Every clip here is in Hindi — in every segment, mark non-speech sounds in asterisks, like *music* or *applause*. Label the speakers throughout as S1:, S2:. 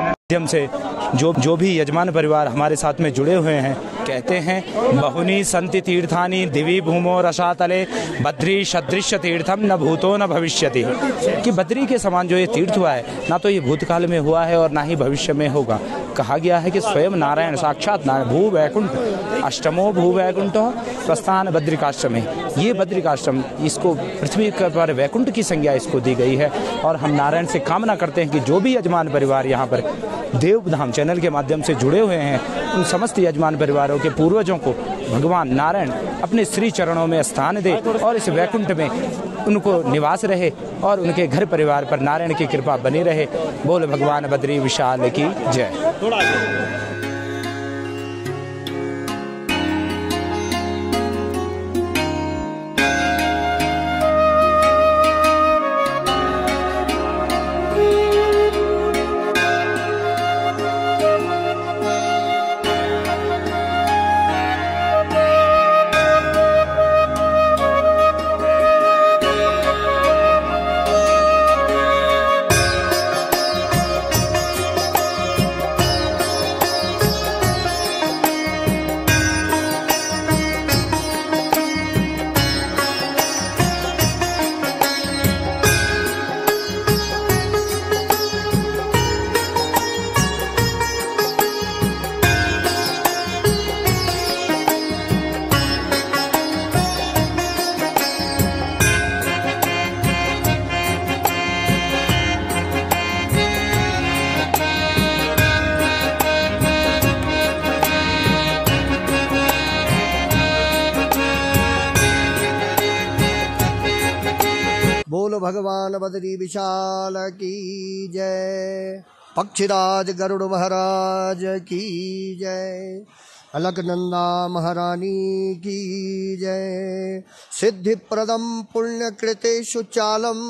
S1: माध्यम से जो जो भी यजमान परिवार हमारे साथ में जुड़े हुए हैं कहते हैं बहुनी संति तीर्थानी दिवी भूमो रसातले बद्री सदृश्य तीर्थम न भूतो न भविष्य कि बद्री के समान जो ये तीर्थ हुआ है ना तो ये भूतकाल में हुआ है और ना ही भविष्य में होगा कहा गया है कि स्वयं नारायण साक्षात नारायण भू वैकुंठ अष्टमो भू वैकुंठ प्रस्थान बद्रिकाश्रम है ये बद्रिकाश्रम इसको पृथ्वी पर वैकुंठ की संज्ञा इसको दी गई है और हम नारायण से कामना करते हैं कि जो भी यजमान परिवार यहाँ पर देवधाम चैनल के माध्यम से जुड़े हुए हैं उन समस्त यजमान परिवार परिवारों के पूर्वजों को भगवान नारायण अपने श्री चरणों में स्थान दे और इस वैकुंठ में उनको निवास रहे और उनके घर परिवार पर नारायण की कृपा बनी रहे बोल भगवान बद्री विशाल की जय
S2: विशाल की जय पक्षीराज गरुड़ महाराज की जय अलकनंदा महारानी की जय सिद्धि प्रदम पुण्यकृतेषु चालम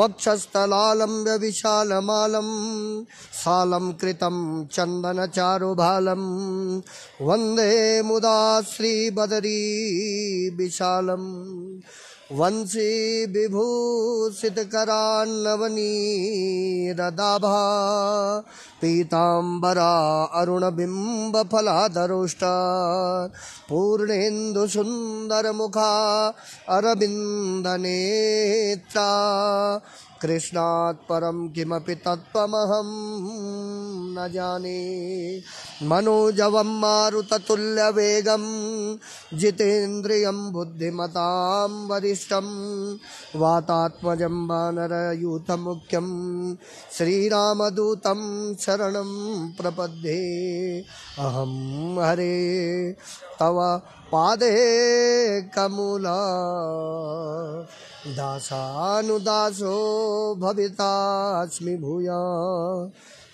S2: वक्षस्थलालम्ब्य सालम सालं चंदन चन्दनचारुभालं वंदे मुदा श्री बदरी विशालम् वंशी विभूषितकरान्नवनीरदाभा पीताम्बरा अरुणबिम्बफलाधरुष्टा पूर्णेन्दुसुन्दरमुखा अरविन्दनेत्रा कृष्णात् परं किमपि तत्त्वमहं न जाने मनोजवं मारुततुल्यवेगम् बुद्धिमता वातात्मज बानर वातात्मजं मुख्यम श्रीरामदूत शरण प्रपदे अहम हरे तव पादे कमूला दासानुदासो भविता भूया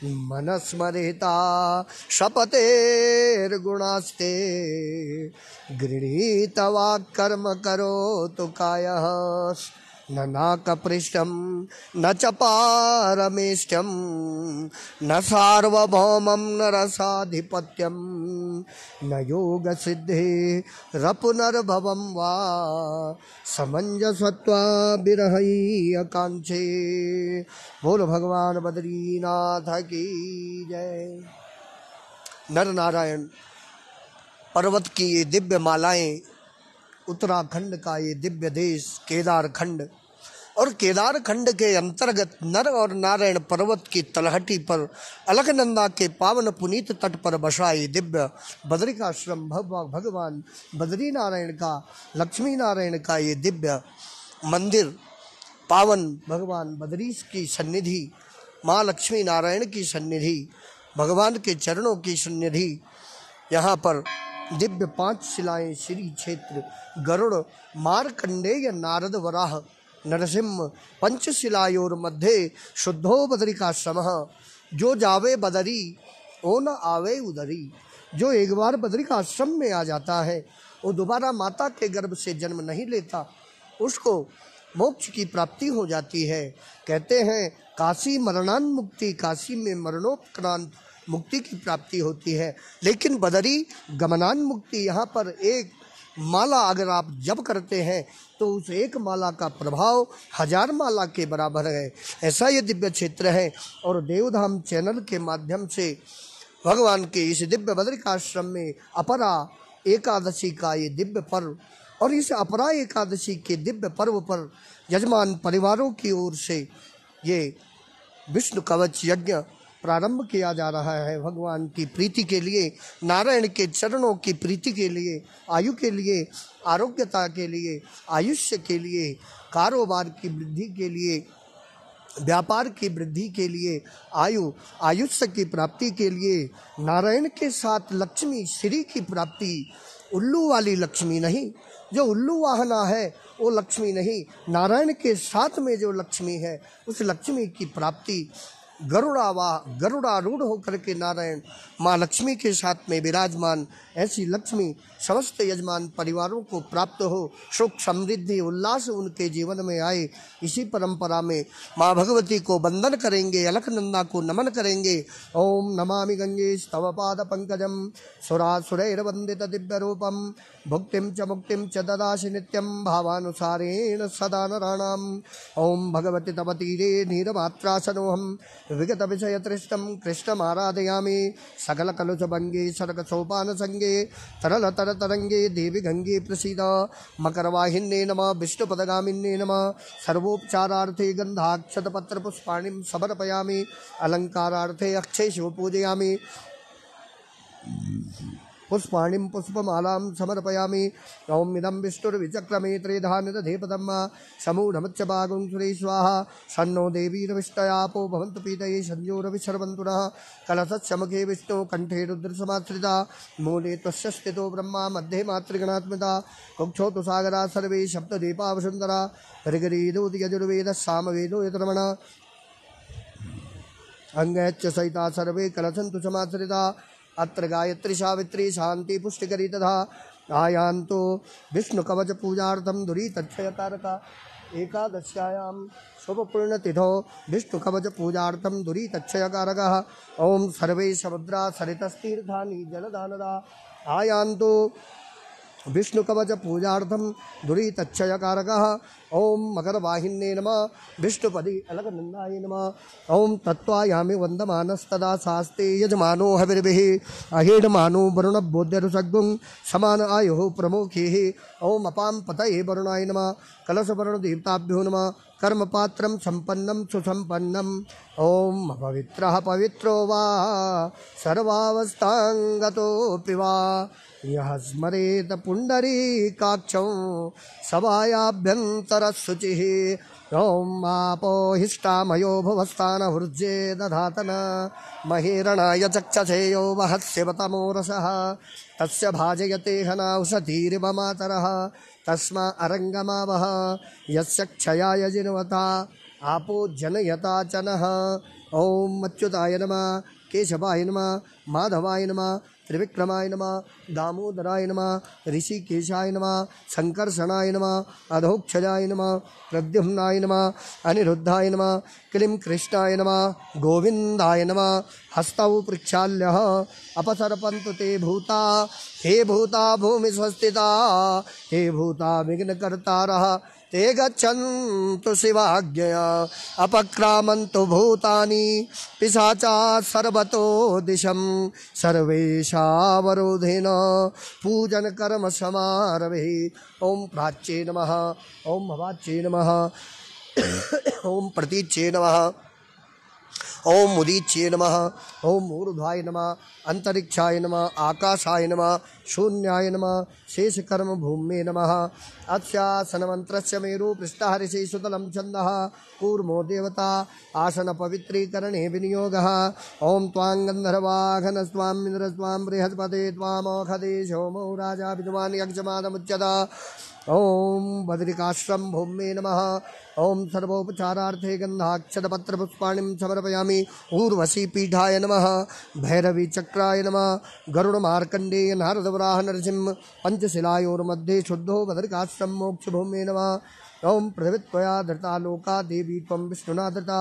S2: मनस्मरिता शपतेर्गुणास्ते गृहीतवा कर्म करो तो कायः न नाकपृष्ठम न च न सार्वभौमम न रिपत्यम न योग सिद्धि रपुनर्भवम वा समंजसत्वा अकांक्षे भगवान बद्रीनाथ की जय नर नारायण पर्वत की ये दिव्य मालाएं उत्तराखंड का ये दिव्य देश केदारखंड और केदारखंड के अंतर्गत नर और नारायण पर्वत की तलहटी पर अलकनंदा के पावन पुनीत तट पर बसा ये दिव्य बद्रिकाश्रम भगवान बद्री नारायण का लक्ष्मी नारायण का ये दिव्य मंदिर पावन भगवान बद्रीश की सन्निधि माँ लक्ष्मी नारायण की सन्निधि भगवान के चरणों की सन्निधि यहाँ पर दिव्य पांच शिलाएं श्री क्षेत्र गरुड़ मारकंडेय नारद वराह नरसिंह शिलायोर मध्य शुद्धो बदरी का समह जो जावे बदरी ओ न आवे उदरी जो एक बार बदरी का आश्रम में आ जाता है वो दोबारा माता के गर्भ से जन्म नहीं लेता उसको मोक्ष की प्राप्ति हो जाती है कहते हैं काशी मरणान मुक्ति काशी में मरणोपक्रांत मुक्ति की प्राप्ति होती है लेकिन बदरी गमनान मुक्ति यहाँ पर एक माला अगर आप जप करते हैं तो उस एक माला का प्रभाव हजार माला के बराबर है ऐसा ये दिव्य क्षेत्र है और देवधाम चैनल के माध्यम से भगवान के इस दिव्य आश्रम में अपरा एकादशी का ये दिव्य पर्व और इस अपरा एकादशी के दिव्य पर्व पर यजमान परिवारों की ओर से ये विष्णु कवच यज्ञ प्रारंभ किया जा रहा है भगवान की प्रीति के लिए नारायण के चरणों की प्रीति के लिए आयु के लिए आरोग्यता के लिए आयुष्य के लिए कारोबार की वृद्धि के लिए व्यापार की वृद्धि के लिए आयु आयुष्य की प्राप्ति के लिए नारायण के साथ लक्ष्मी श्री की प्राप्ति उल्लू वाली लक्ष्मी नहीं जो उल्लू वाहना है वो लक्ष्मी नहीं नारायण के साथ में जो लक्ष्मी है उस लक्ष्मी की प्राप्ति गरुड़ावाह गरुड़ारूढ़ होकर के नारायण माँ लक्ष्मी के साथ में विराजमान ऐसी लक्ष्मी समस्त यजमान परिवारों को प्राप्त हो सुख समृद्धि उल्लास उनके जीवन में आए इसी परंपरा में माँ भगवती को वंदन करेंगे अलकनंदा को नमन करेंगे ओम नमामि गंगे स्तव पाद पंकजम वंदित दिव्य रूपम भुक्तिम च मुक्तिम च ददाशि नित्यम भावानुसारेण सदा नाणाम ओम भगवती तव तीरे सनोहम विगत विषय कृष्ण विगतभिष यतृष्टम कृष्णमाराधयामि सकलकलुषभङ्गे सरकसोपानसङ्गे तरलतरतरङ्गे देवि गङ्गे प्रसीद मकरवाहिन्ये नमः विष्णुपदगामिन्ये नम सर्वोपचाराथे गन्धाक्षतपत्रपुष्पाणिं समर्पयामि अलंकाराथे अक्षय शिव पूजयामि पुष्पाणी पुष्पमाला समर्पयामि ॐ विष्णुर्विचक्रमी विष्णुर्विचक्रमे त्रेधान्यदधे पदं समूढमुच्चपागुं सुरे स्वाहा सन्नो देवीरविष्टयापो भवन्तु पीतये सञ्जोरविसर्वन्तु नः कलसत्समुखे कंठे रुद्र रुद्रसमाश्रिता मूले त्वस्य स्थितो ब्रह्मा मध्ये मातृगणात्मिता कुक्षोतु सागरा सर्वे शब्ददीपावसुन्दरा ऋगरीदोदियजुर्वेदः सामवेदो यतर्मणा अङ्गैश्च सहिता सर्वे कलशंतु समाश्रिता अत्र गायत्री सावित्री शांति पुष्टिकरी तथा आया विष्णु कवच पूजार्थम धुरी तक्षय तारका एकादश्यायां शुभपूर्णतिथौ विष्णुकवचपूजार्थं दुरीतक्षयकारकः ॐ सर्वे समुद्रा सरितस्तीर्थानि जलदानदा आयान्तु तक्षय कारक ओं मकर वाहिन्े नम विष्णुपदि अलग नम ओं तत्वायामि वंदमानस्तदा सास्ते यजमानो हविर्भिः अहीडमानो वरुण बोध्यरुसद्गुं समान आयुः प्रमुखी ओम अपां पतये वरुणाय नम कलशवरुणदीप्ताभ्यो नम कर्म कर्मपात्रं संपन्नम सुसंपन्नम ॐ पवित्रः पवित्रो वा सर्वावस्थाङ्गतोऽपि वा यः स्मरेत पुण्डरीकाक्षं सवायाभ्यन्तरशुचिः ॐ दधात न दधातन महिरणाय चक्षसेयो वहत्स्यवतमोरसः तस्य भाजयते हनाउषधीरिव मातरः तस्मा अरंगम यस्य क्षयाय जिनवता आपो जनयता च नः ॐ मच्युताय नमः केशवाय नमः माधवाय नमः त्रिविक्रमाय नमः दामोदराय नमः ऋषिकेशाय नमः शङ्कर्षणाय नमः अधोक्षजाय नमः प्रद्युम्नाय नमः अनिरुद्धाय नमः क्लिं कृष्णाय नमः गोविन्दाय नमः हस्तौ प्रक्षाल्य अपसरपन्तु ते भूता हे भूता भूमिस्वस्थिता हे भूता विघ्नकर्तारः ये गच्छन्तु शिवाज्ञया अपक्रामन्तु भूतानि पिशाचा सर्वतो दिशं सर्वेषावरोधेन पूजनकर्मसमारभे ॐ प्राच्ये नमः ॐ भवाच्ये नमः *coughs* ॐ प्रतीच्ये नमः ओम मुदीच्ये नम ओम ऊर्ध्वाय नम अंतरिक्षाय नम आकाशाय नम शून्याय नम शेषकर्म भूम्ये नम अत्यासनमंत्र मेरु पृष्ठहरिशेषुतलम छंद कूर्मो देवता आसन पवित्रीकरणे विनियोग ओं तांगंधर्वाघन स्वामींद्र स्वाम बृहस्पते तामोखदेशो मौ राजा विद्वान यक्षमादमुच्यता ॐ बदरिकाश्रं भूम्ये नमः समर्पयामी सर्वोपचारार्थे गन्धाक्षतपत्रपुष्पाणिं समर्पयामि ऊर्वशीपीठाय नमः भैरवीचक्राय नमः गरुडमार्कण्डेय नारदवराह नरसिंह पञ्चशिलायोर्मध्ये शुद्धो मोक्ष मोक्षभूम्ये नम त्वं प्रभृत्वया धृता लोका देवी त्वं विष्णुना धृता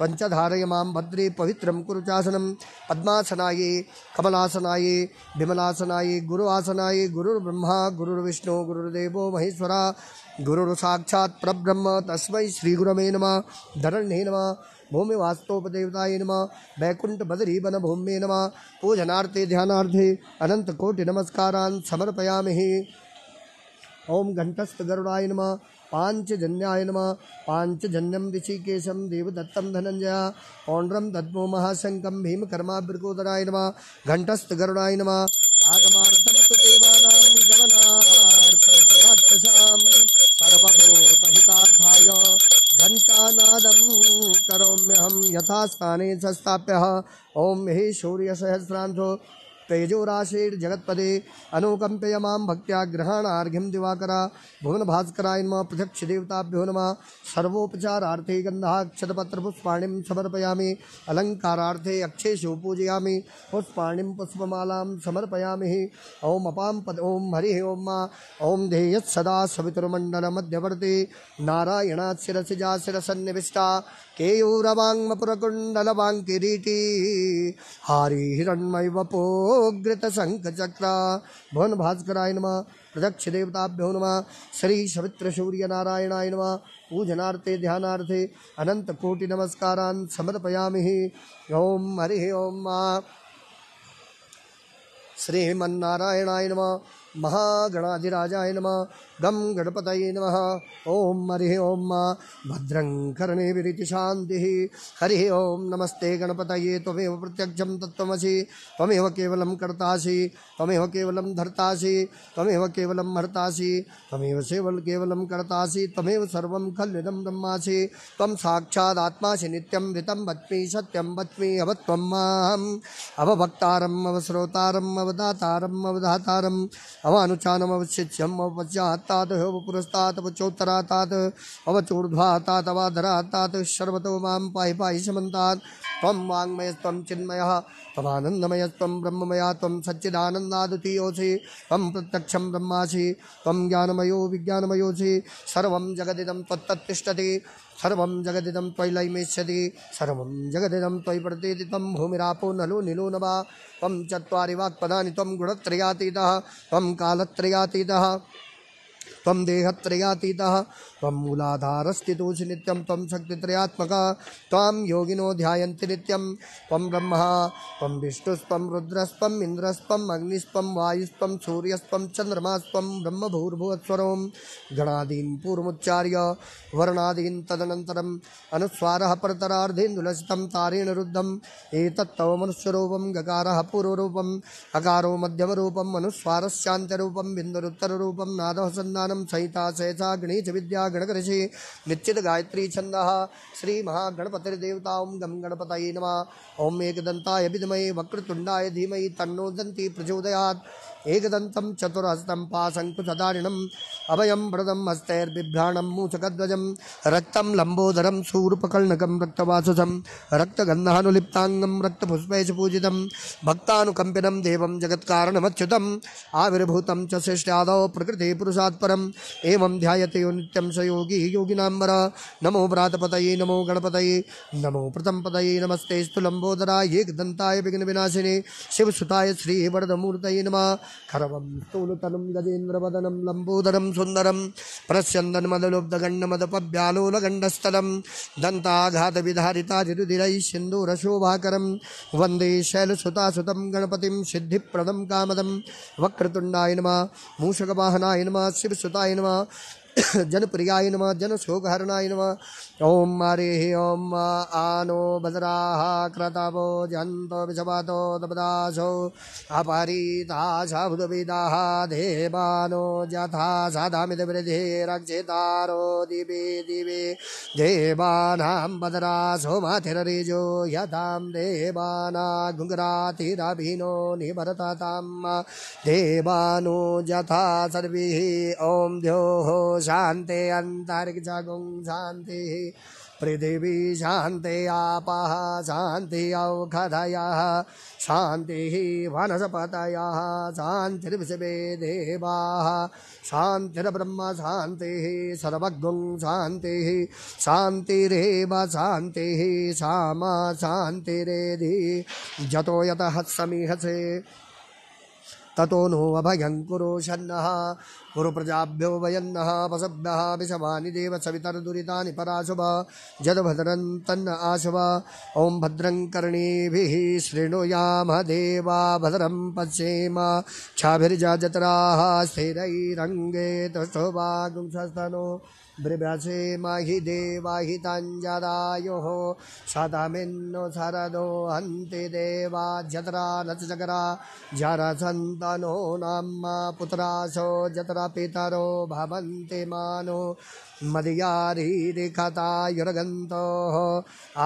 S2: पञ्चधारय मां भद्रे पवित्रं कुरुचासनं पद्मासनाये कमलासनाये विमलासनाये गुरुवासनाये गुरुर्ब्रह्मा गुरुर्विष्णु गुरुर्देव महेश्वरा गुरुर्साक्षात् परब्रह्म तस्मै श्रीगुरवे नमः धरण्ये नमः भूमि वास्तवोपदेवताय नम वैकुंठ बदरी वन भूम्ये नम पूजनार्थे ध्यानार्थे अनंत कोटि नमस्कारान् समर्पयामि ओम घंटस्थ गरुड़ाय नमः पाञ्चजन्याय नम पांचजन्यम ऋषिकेशम देवदत्तं धनंजय पौंड्रम दद्मो महाशङ्कं भीमकर्माभृकोदराय नमः घण्टस्थगरुडाय नमः आगमार्थं तु देवानां गमनार्थं तु राक्षसां सर्वभूतहितार्थाय घण्टानादं करोम्यहं यथास्थाने संस्थाप्यः ॐ हि सूर्यसहस्रान्तो तेजोराशेर्जगत्पदे अनुकंपय मां भक्त्या ग्रहणार्घ्यम दिवाकर भुवन भास्कराय नम पृथक्ष देवताभ्यो नम सर्वोपचारार्थे गंधाक्षतपत्र पुष्पाणिम समर्पयामि अलंकाराथे अक्षेशु पूजयामि पुष्पाणी पुष्पमाला समर्पयामि ओम अपाम पद ओम हरि ओम मा ओम धेयत् सदा सवितुर्मण्डलमध्यवर्ति नारायणात् शिरसिजा शिरसन्निविष्टा केयूरवाङ्मपुरकुण्डलवाङ्किरीटी हारिहिरण्मयवपो शंख चक्र भुवन भास्कराय नम प्रदक्ष देवताभ्यो नम श्री सवित्र सूर्य नारायणाय नम पूजनार्थे ध्यानार्थे अनंत कोटि नमस्कारान् समर्पयामि ओम हरि ओम श्रीमन्नारायणाय नम महागणाधिराजाय नम दम गणपत नम ओं हरि ॐ मा कर्णे विरीति शांति हरि ॐ नमस्ते गणपत तमे प्रत्यक्ष तत्वसी तमे कवल कर्तासी तमे कवल धर्तासी तमे कवल हर्तासी तमे सेवल कवल कर्तासी तमे सर्व खल्विदं ब्रह्मासी तम साक्षादात्मासि नित्यं वितं वच्मि सत्यं वच्मि अवत्वं माहम् अवभक्तारम् अवश्रोतारम् अवदातारम् अवधातारम् अवानुचानमवशिष्यम् अवपश्चात् तात हव पुरस्तात पुचोत्तरा तात अवचूर्ध्वा तात वाधरा तात शर्वतो मां पाहि पाहि समन्तात् त्वं वाङ्मयस्त्वं चिन्मयः त्वमानन्दमयस्त्वं ब्रह्ममया त्वं सच्चिदानन्दादुतीयोऽसि त्वं प्रत्यक्षं ब्रह्मासि त्वं ज्ञानमयो विज्ञानमयोऽसि सर्वं जगदिदं त्वत्तत्तिष्ठति सर्वं जगदिदं त्वयि लयमिष्यति सर्वं जगदिदं त्वयि प्रतिदितं भूमिरापो नलो निलो न वा त्वं चत्वारि वाक्पदानि त्वं गुणत्रयातीतः त्वं कालत्रयातीतः तम देहत्रयातीत त्वं मूलाधारस्थितोऽसि नित्यं त्वं शक्तित्रयात्मकः त्वां योगिनो ध्यायन्ति नित्यं तम ब्रह्मा त्वं विष्णुस्त्वं रुद्रस्त्वम् इन्द्रस्त्वम् अग्निस्त्वं वायुस्त्वं सूर्यस्त्वं ब्रह्म ब्रह्मभूर्भुवत्स्वरों गणादीन पूर्वोच्चार्य वर्णादीन तदनन्तरम् अनुस्वार परतरार्धेन्दुलसितं तारेण रुद्धम एतत्तव गकार पूर्व पूर्वरूपम् अकारो मध्यमरूपम् अनुस्वारस्यान्त्यरूपं बिन्दुरुत्तररूपं नाद सन्धानं सहिता सहसा विद्या ऋषि निश्चित गायत्री छंद श्री महागणपतिर्देवता ओं गम गणपत नम ओं दंताय विदमये वक्रतुंडाय धीमहि तन्नो दंती प्रचोदयात् एकदन्तं चतुरहस्तं पाशङ्कुशदारिणम् अभयं भृदं हस्तैर्बिभ्राणं मूषकध्वजं रक्तं लम्बोदरं सूरूपकर्णकं रक्तवाससं रक्तगन्धानुलिप्ताङ्गं रक्तपुष्पैः पूजितं भक्तानुकम्पिनं देवं जगत्कारणमच्युतम् आविर्भूतं च श्रेष्ठादौ प्रकृतिपुरुषात्परम् एवं ध्यायते यो नित्यं स योगी योगिनाम्बर नमो व्रातपतये नमो गणपतये नमो प्रतम्पतये नमस्ते स्तु लम्बोदराय एकदन्ताय विघ्नविनाशिने शिवसुताय श्रीवरदमूर्तये नमः खरवं स्थूलतनुं गजेन्द्रवदनं लम्बोदरं सुन्दरं प्रस्यन्दन्मदलुब्धगण्डमदपव्यालोलगण्डस्थलं दन्ताघातविधारिताजिरुधिरैः सिन्दूरशोभाकरं वन्दे शैलसुतासुतं गणपतिं सिद्धिप्रदं कामदं वक्रतुण्डाय नमः मूषकवाहनाय नमः शिवसुताय नमः *coughs* जनप्रियाय नमः जनशोकहरणाय नमः ॐ हरिः ॐ आनो भद्राः क्रतवो जन्तो विषवतो दपदासो अपरिताशभुदविदाः देवानो यथा सदमिदवृधे रक्षितारो दिवे दिवे देवानां भद्रासो मथिररिजो यथां देवानाघुरातिरभिनो निभरततां देवानो यथा सर्भिः ॐ द्योः शान्ते अन्तरिक्षगुं शान्तिः पृथिवी शांति आप शांति औषधयः शांति वनस्पतयः शान्तिर्विश्वे देवा शांतिर्ब्रह्म शांति सर्वगुं शांति शान्तिरेव शांति सामा शान्तिरेधि जो यतः समीहसे ततो नो अभयं कुरु शन्नः कुरुप्रजाभ्यो वयन्नः वसभ्यः विषमानि देव सवितर सवितर्दुरितानि पराशुभ जद जदभद्रं तन्न आशुभ ॐ भद्रं कर्णीभिः शृणुयामः देवा भद्रं पश्येम क्षाभिर्जाजतराः स्थिरैरङ्गे तुष्टुभागुं बिभ्रसेमहि देवाहिताञ्जरायुः शतमिन्नु शरदो हन्ति देवाजतरा न च जगरा जरसन्तनो नाम पुत्रासो जतरा पितरो भवन्ति मानो मदीयारीरिकतायुर्गन्तोः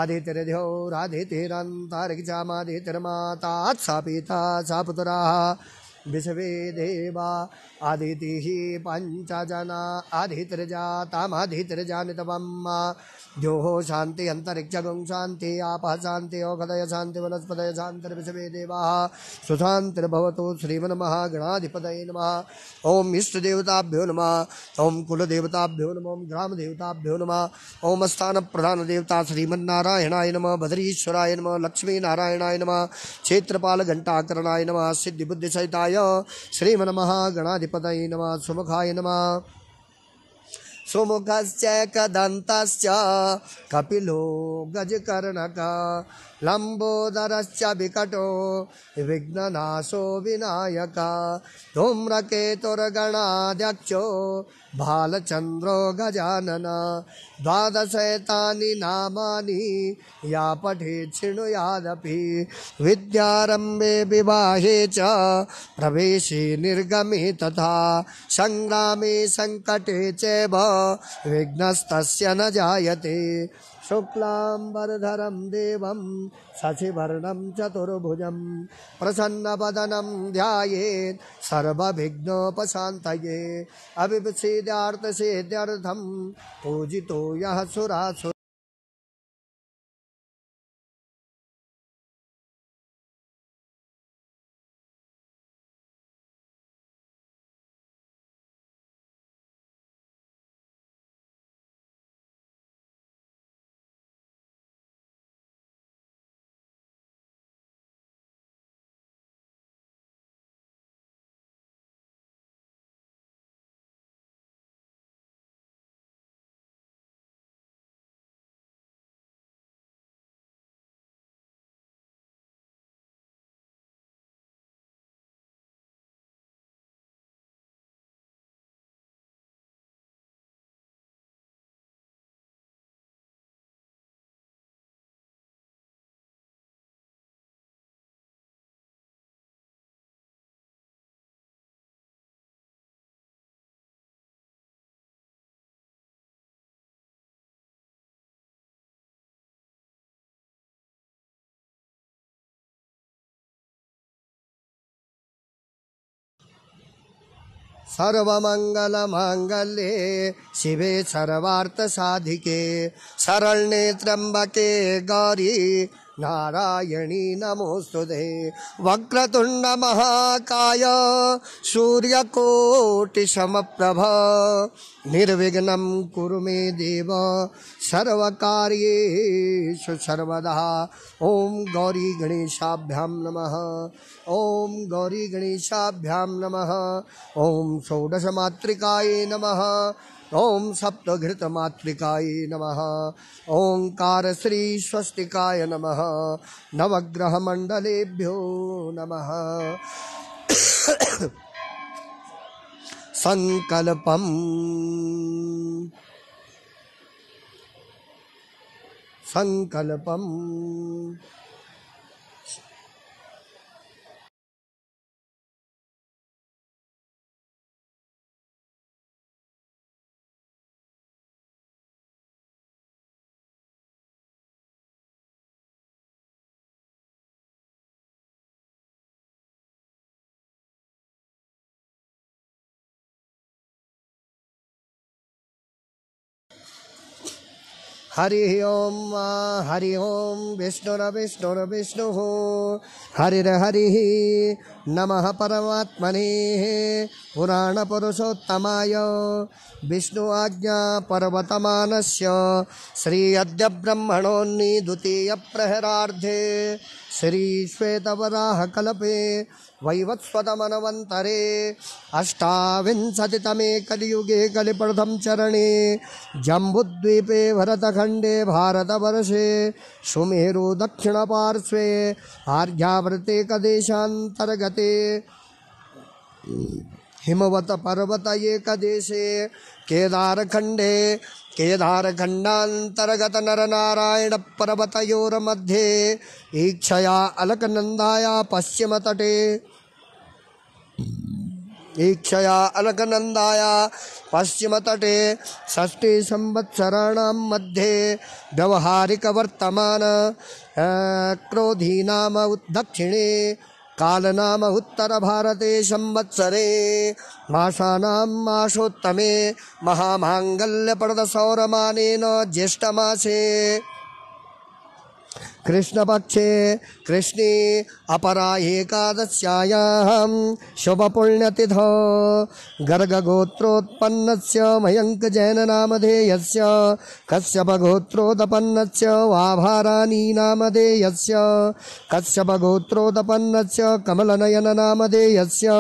S2: आदितिर्ध्योरादितिरन्तरिक्षमादितिर्माता सा पिता सा पुत्राः विश्वे देवा अदितिः पञ्चजना अधितिर्जातामधितिर्जानितमम् शांति अंतरिक्ष अन्तरिक्षगुं शांति आप शांति औखदय शान्ति वनस्पतय नम देवाः सुशान्तिर्भवतु श्रीमन्मः नम ओम ॐ इष्टदेवताभ्यो नम ओं कुलदेवताभ्यो नमः ॐ ग्रामदेवताभ्यो नमः ॐ स्थानप्रधानदेवता श्रीमन्नारायणाय नम बद्रीश्वराय नमः लक्ष्मीनारायणाय नम क्षेत्रपालघण्टाकरणाय नमः सिद्धिबुद्धिसहिताय शिवाय श्रीमन्महागणाधिपतये नमः सुमुखाय नमः सुमुखश्च कदन्तश्च कपिलो गजकर्णका लम्बोदरश्च विकटो विघ्ननाशो विनायक धूम्रकेतुर्गणाध्यक्षो भालचन्द्रो गजानन द्वादशैतानि नामानि या पठे शृणुयादपि विद्यारम्भे विवाहे च प्रवेशे निर्गमे तथा सङ्ग्रामे सङ्कटे चैव विघ्नस्तस्य न जायते शुक्लाम्बरधरं देवं शशिवर्णं चतुर्भुजं प्रसन्नपदनं ध्यायेत् सर्वविघ्नोपशान्तये अविपसीदार्थसिद्ध्यर्थं पूजितो यः सुरासुर सर्वमङ्गलमाङ्गल्ये शिवे सर्वार्थसाधिके शरण्येत्र्यम्बके गौरी नारायणी नमोस्तुते वक्रतुंड महाकाय प्रभ निर्विघ्न कुरु मे देव सर्वकार्येषु सर्वदा ॐ गौरी गणेशाभ्यां नम ओं गौरी गणेशाभ्यां नमः ॐ षोडशमातृकायै नम ओम सप्त घृत सप्तघृतमात्विकाय नम ओंकार श्री स्वस्तिकाय नम नवग्रह मंडलेभ्यो नम सङ्कल्पम् सङ्कल्पम् हरि ओम हरि ओम विष्णु विष्णुर हरि नम नमः पुराण पुराणपुरुषोत्तमाय विष्णु आज्ञा पर्वतमानस्य श्री अद्य ब्रह्मणोन्नि द्वितीयप्रहरार्धे श्रीश्वेतवराहकल्पे वैवत्स्वतमनवन्तरे अष्टाविंशतितमे कलियुगे कलिप्रथं चरणे जम्बुद्वीपे भरतखण्डे भारतवर्षे सुमेरुदक्षिणपार्श्वे आर्यावर्तेकदेशान्तर्गते हिमवतपर्वतएकदेशे केदारखण्डे केदारखण्डान्तर्गतनरनारायणपर्वतयोर्मध्ये ईक्षया अलकनन्दाया पश्चिमतटे ईक्षया अलकनन्दाया पश्चिमतटे षष्टिसंवत्सराणां मध्ये व्यवहारिकवर्तमान क्रोधीनाम दक्षिणे कालनाम उत्तरभारते संवत्सरे मासानां मासोत्तमे महामाङ्गल्यपरदसौरमानेन ज्येष्ठमासे कृष्णपक्षे कृष्णे अपरा एकादश्यायां शुभपुण्यतिथो गर्गगोत्रोत्पन्नस्य मयङ्कजैननामधेयस्य कश्यपगोत्रोदपन्नस्य वाभारानीनामधेयस्य कश्यपगोत्रोदपन्नस्य कमलनयननामधेयस्य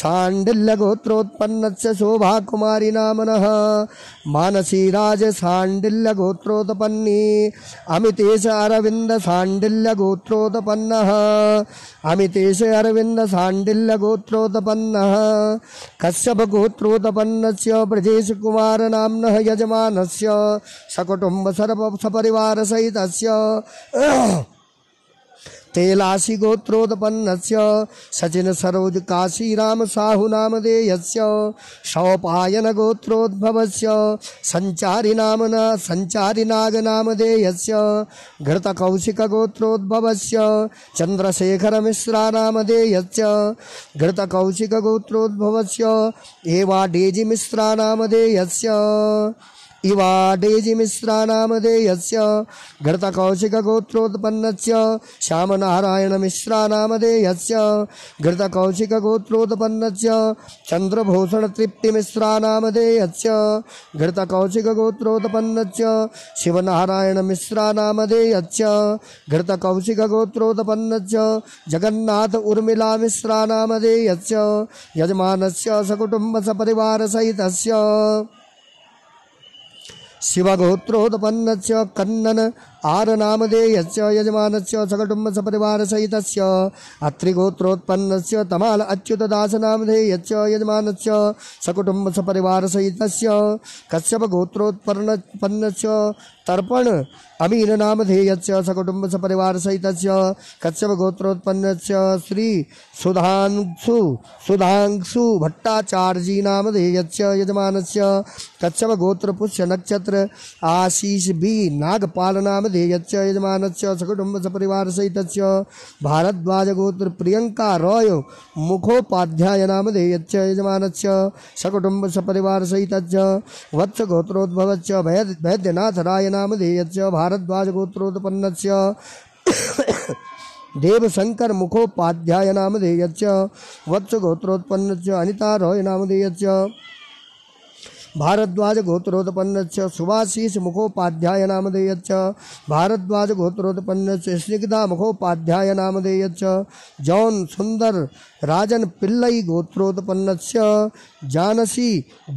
S2: शाण्डिल्यगोत्रोत्पन्नस्य शोभाकुमारी नामनः मानसीराजशाण्डिल्यगोत्रोत्पन्नी अमितेश अरव अरविंद सांडिल्य गोत्रोत्पन्न अमितेश अरविन्दसाण्डिल्यगोत्रोत्पन्नः कश्यपगोत्रोत्पन्नस्य ब्रजेशकुमारनाम्नः यजमानस्य सकुटुम्बसर्व सपरिवारसहितस्य तेलासी गोत्रोदपन्न सचिन सरोज काशीराम साहू साहु नामधेय शौपायन गोत्रोद्भव संचारी नामना संचारी नाग नामधेय घृत कौशिक गोत्रोद्भव चंद्रशेखर मिश्रा नामधेय घृत कौशिक गोत्रोद्भव एवा डेजी मिश्रा नामधेय इवा डेजिमिश्रानामधेयस्य घृतकौशिकगोत्रोत्पन्नस्य श्यामनारायणमिश्रानामधेयस्य घृतकौशिकगोत्रोत्पन्नस्य चन्द्रभूषणतृप्तिमिश्रानामधेयस्य घृतकौशिकगोत्रोत्पन्नस्य शिवनारायणमिश्रानामधेयस्य घृतकौशिकगोत्रोत्पन्नस्य जगन्नाथ उर्मिलामिश्रानामधेयस्य यजमानस्य सकुटुम्बसपरिवारसहितस्य ಶಿವಗೋತ್ರೋತ್ಪನ್ನ ಕನ್ನನ आरनामदेयस्य यजमानस्य सकुटुम्बसपरिवारसहितस्य अत्रिगोत्रोत्पन्नस्य तमाल अच्युतदासनामधेयस्य यजमानस्य सकुटुम्बसपरिवारसहितस्य कश्यपगोत्रोत्पन्नस्य तर्पण अमीन नामधेयस्य सकुटुम्ब सपरिवारसहितस्य कश्यपगोत्रोत्पन्नस्य श्री सुधांसु सुधांसु भट्टाचार्यजी नामधेयस्य यजमानस्य कश्यपगोत्रपुष्य नक्षत्र आशीष बी नागपाल नाम देयच यजमान सकुटुंब सपरिवार सहित भारद्वाज गोत्र प्रियंका रॉय मुखोपाध्याय नाम देयच यजमान सकुटुंब सपरिवार सहित वत्स गोत्रोद्भव वैद्यनाथ राय नाम देयच भारद्वाज गोत्रोत्पन्न *coughs* देवशंकर मुखोपाध्याय नाम देयच वत्स गोत्रोत्पन्न अनिता रॉय नाम देयच भारद्वाज गोत्रोत्पन्न सुभाशीष मुखोपाध्याय नामधेय भारद्वाज गोत्रोत्पन्न स्निग्धा मुखोपाध्याय नामधेय जौन सुंदर राजन पिल्लई गोत्रोत्पन्न जानसी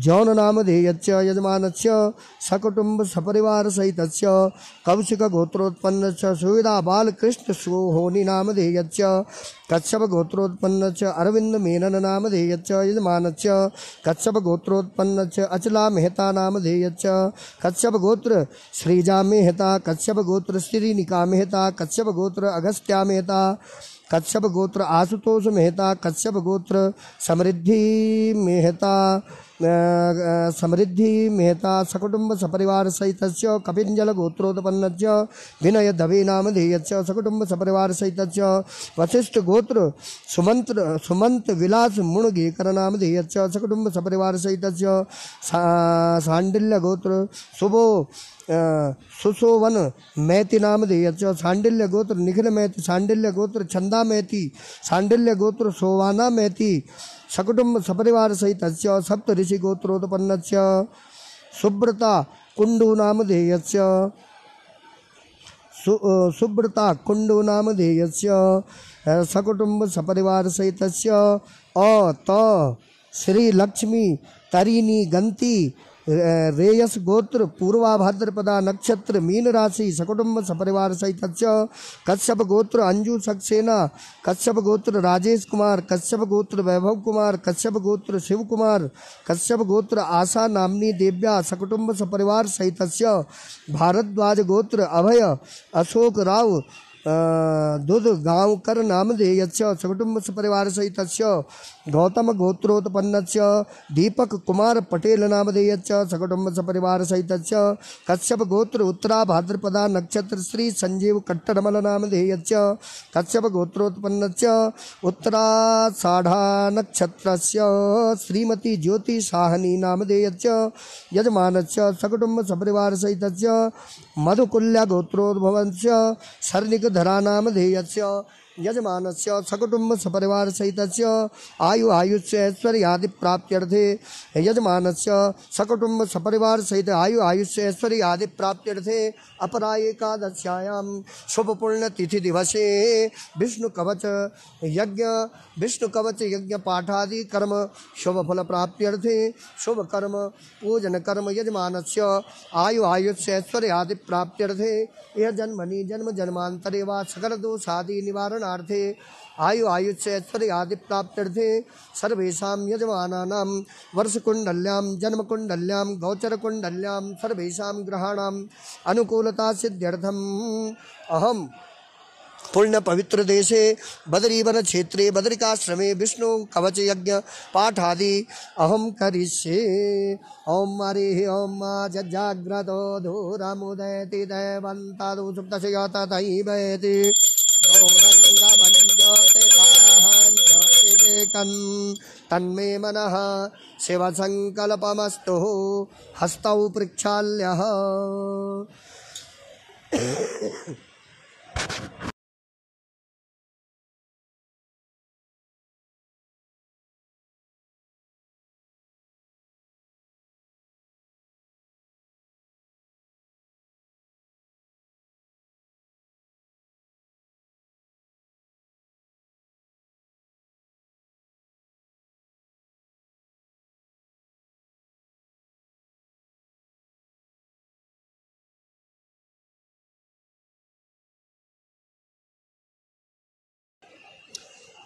S2: जौन नामधेय यजमान सकुटुंब सपरिवार सहित कौशिक गोत्रोत्पन्न च सुविधा बाल कृष्ण सोहोनि नामधेय कच्छप गोत्रोत्पन्न च अरविंद मेनन नामधेय यजमान च कच्छप गोत्रोत्पन्न च अचला मेहता नामधेय कच्छप गोत्र श्रीजा मेहता कच्छप गोत्र निका मेहता कच्छप गोत्र अगस्त्या मेहता कच्छप गोत्र आशुतोष मेहता कच्छप गोत्र समृद्धि मेहता समृद्धि मेहता सकुटुंब सपरिवार सहित कपिंजल गोत्रोत्पन्न विनय धवी नाम धीयच सकुटुंब सपरिवार सहित वशिष्ठ गोत्र सुमंत्र सुमंत विलास मुणगीकर नाम धीयच सकुटुंब सपरिवार सहित सांडिल्य गोत्र सुबो सुशोवन मैति नाम देयच सांडिल्य गोत्र निखिल मैति सांडिल्य गोत्र छंदा मैति सांडिल्य गोत्र सोवाना मैति सकुटुंब सपरिवार सहित सप्त ऋषि गोत्रोत्पन्न सुब्रता कुंडू नाम ध्येय सु, सुब्रता कुंडू नाम ध्येय सकुटुंब सपरिवार सहित अ त श्री लक्ष्मी तरिणी गंती रेयस गोत्र पूर्वा भाद्रपदा नक्षत्र मीन राशि सकुटुंब सपरिवार सहित कश्यप गोत्र अंजू सक्सेना कश्यप गोत्र राजेश कुमार कश्यप गोत्र वैभव कुमार कश्यप गोत्र शिव कुमार कश्यप गोत्र आशा नामनी देव्या सकुटुंब सपरिवार सहित भारद्वाज गोत्र अभय अशोक राव दुध गांव कर नामधेय सकुटुंब सपरिवार सहित गौतम गोत्रोत्पन्न दीपक कुमार पटेल नामधेय सकुटुंब सपरिवार सहित कश्यप गोत्र उत्तरा भाद्रपदा नक्षत्र श्री संजीव कट्टरमल नामधेय कश्यप गोत्रोत्पन्न उत्तरा साढ़ा नक्षत्र श्रीमती ज्योति साहनी नामधेय यजमान सकुटुंब सपरिवार सहित मधुकुल्या गोत्रोद्भव सर्निकधरा नामधेय यजमान से सकुटुंब सपरिवार सहित आयु आयुष्य ऐश्वर्यादि प्राप्त्यर्थे यजमान से सकुटुंब सपरिवार सहित आयु आयुष्य ऐश्वर्यादि प्राप्त्यर्थे अपरा एकादश्यां शुभ पुण्य तिथि दिवसे विष्णु कवच यज्ञ विष्णु कवच यज्ञ पाठादि कर्म शुभ फल प्राप्त्यर्थे शुभ कर्म पूजन कर्म यजमान से आयु आयुष्य ऐश्वर्यादि प्राप्त्यर्थे यह जन्मनी जन्म जन्मांतरे वा सकल दोषादि निवारण यज्ञानार्थे आयु आयुष्यैश्वर्य आदि प्राप्त्यर्थे सर्वेशा यजमा वर्षकुंडल्यां जन्मकुंडल्यां गोचरकुण्डल्यां सर्वेशा ग्रहाण अनुकूलता सिद्ध्यर्थ अहम पुण्य पवित्र देशे बदरीवन क्षेत्रे बदरिकाश्रमे विष्णु कवच यज्ञ पाठादि अहम करिष्ये ओम हरि ओम मा जजाग्रतो धूरमुदयति तैवेति तन्मे मनः शिवसङ्कल्पमस्तु हस्तौ प्रक्षाल्यः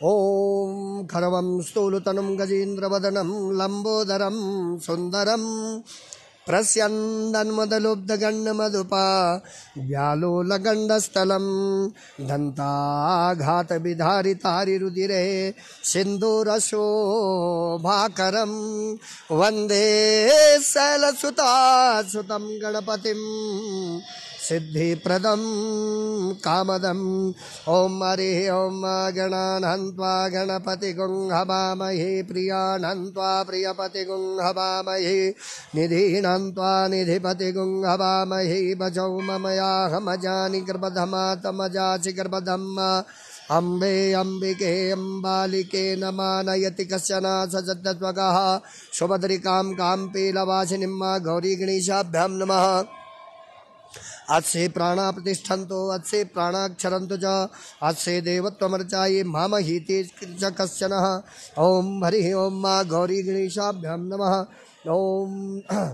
S2: ॐ खरवं स्थूलुतनुं गजेन्द्रवदनं लम्बोदरं सुन्दरं प्रस्यन्दन्मदलुब्धगण्डमदुपा व्यालोलगण्डस्थलं दन्ताघातविधारितारिरुदिरे सिन्दूरशोभाकरं वन्दे शैलसुता सुतं गणपतिम् सिद्धिप्रदं कामदम् ॐ हरिः ॐ गणान् हन्त्वा गणपतिगुङ्हवामहे प्रियान् हन्त्वा निधिपति निधीनन्त्वा निधिपतिगुङ्हवामहे भजौ ममयाहमजानि गर्भधमातमजाचि गर्भधम् अम्बे अम्बिके अम्बालिके नमा नयति कश्चन सजद्वगः शुभद्रिकां कां पीलवासिनिं गौरी गणेशाभ्यां नमः अस्य प्राणा प्रतिष्ठन्तो अस्य प्राणाक्षरन्तो च अस्य ये माम हीते च कश्चन ॐ हरि ॐ माँ गौरी गणेशाभ्यां नम ॐ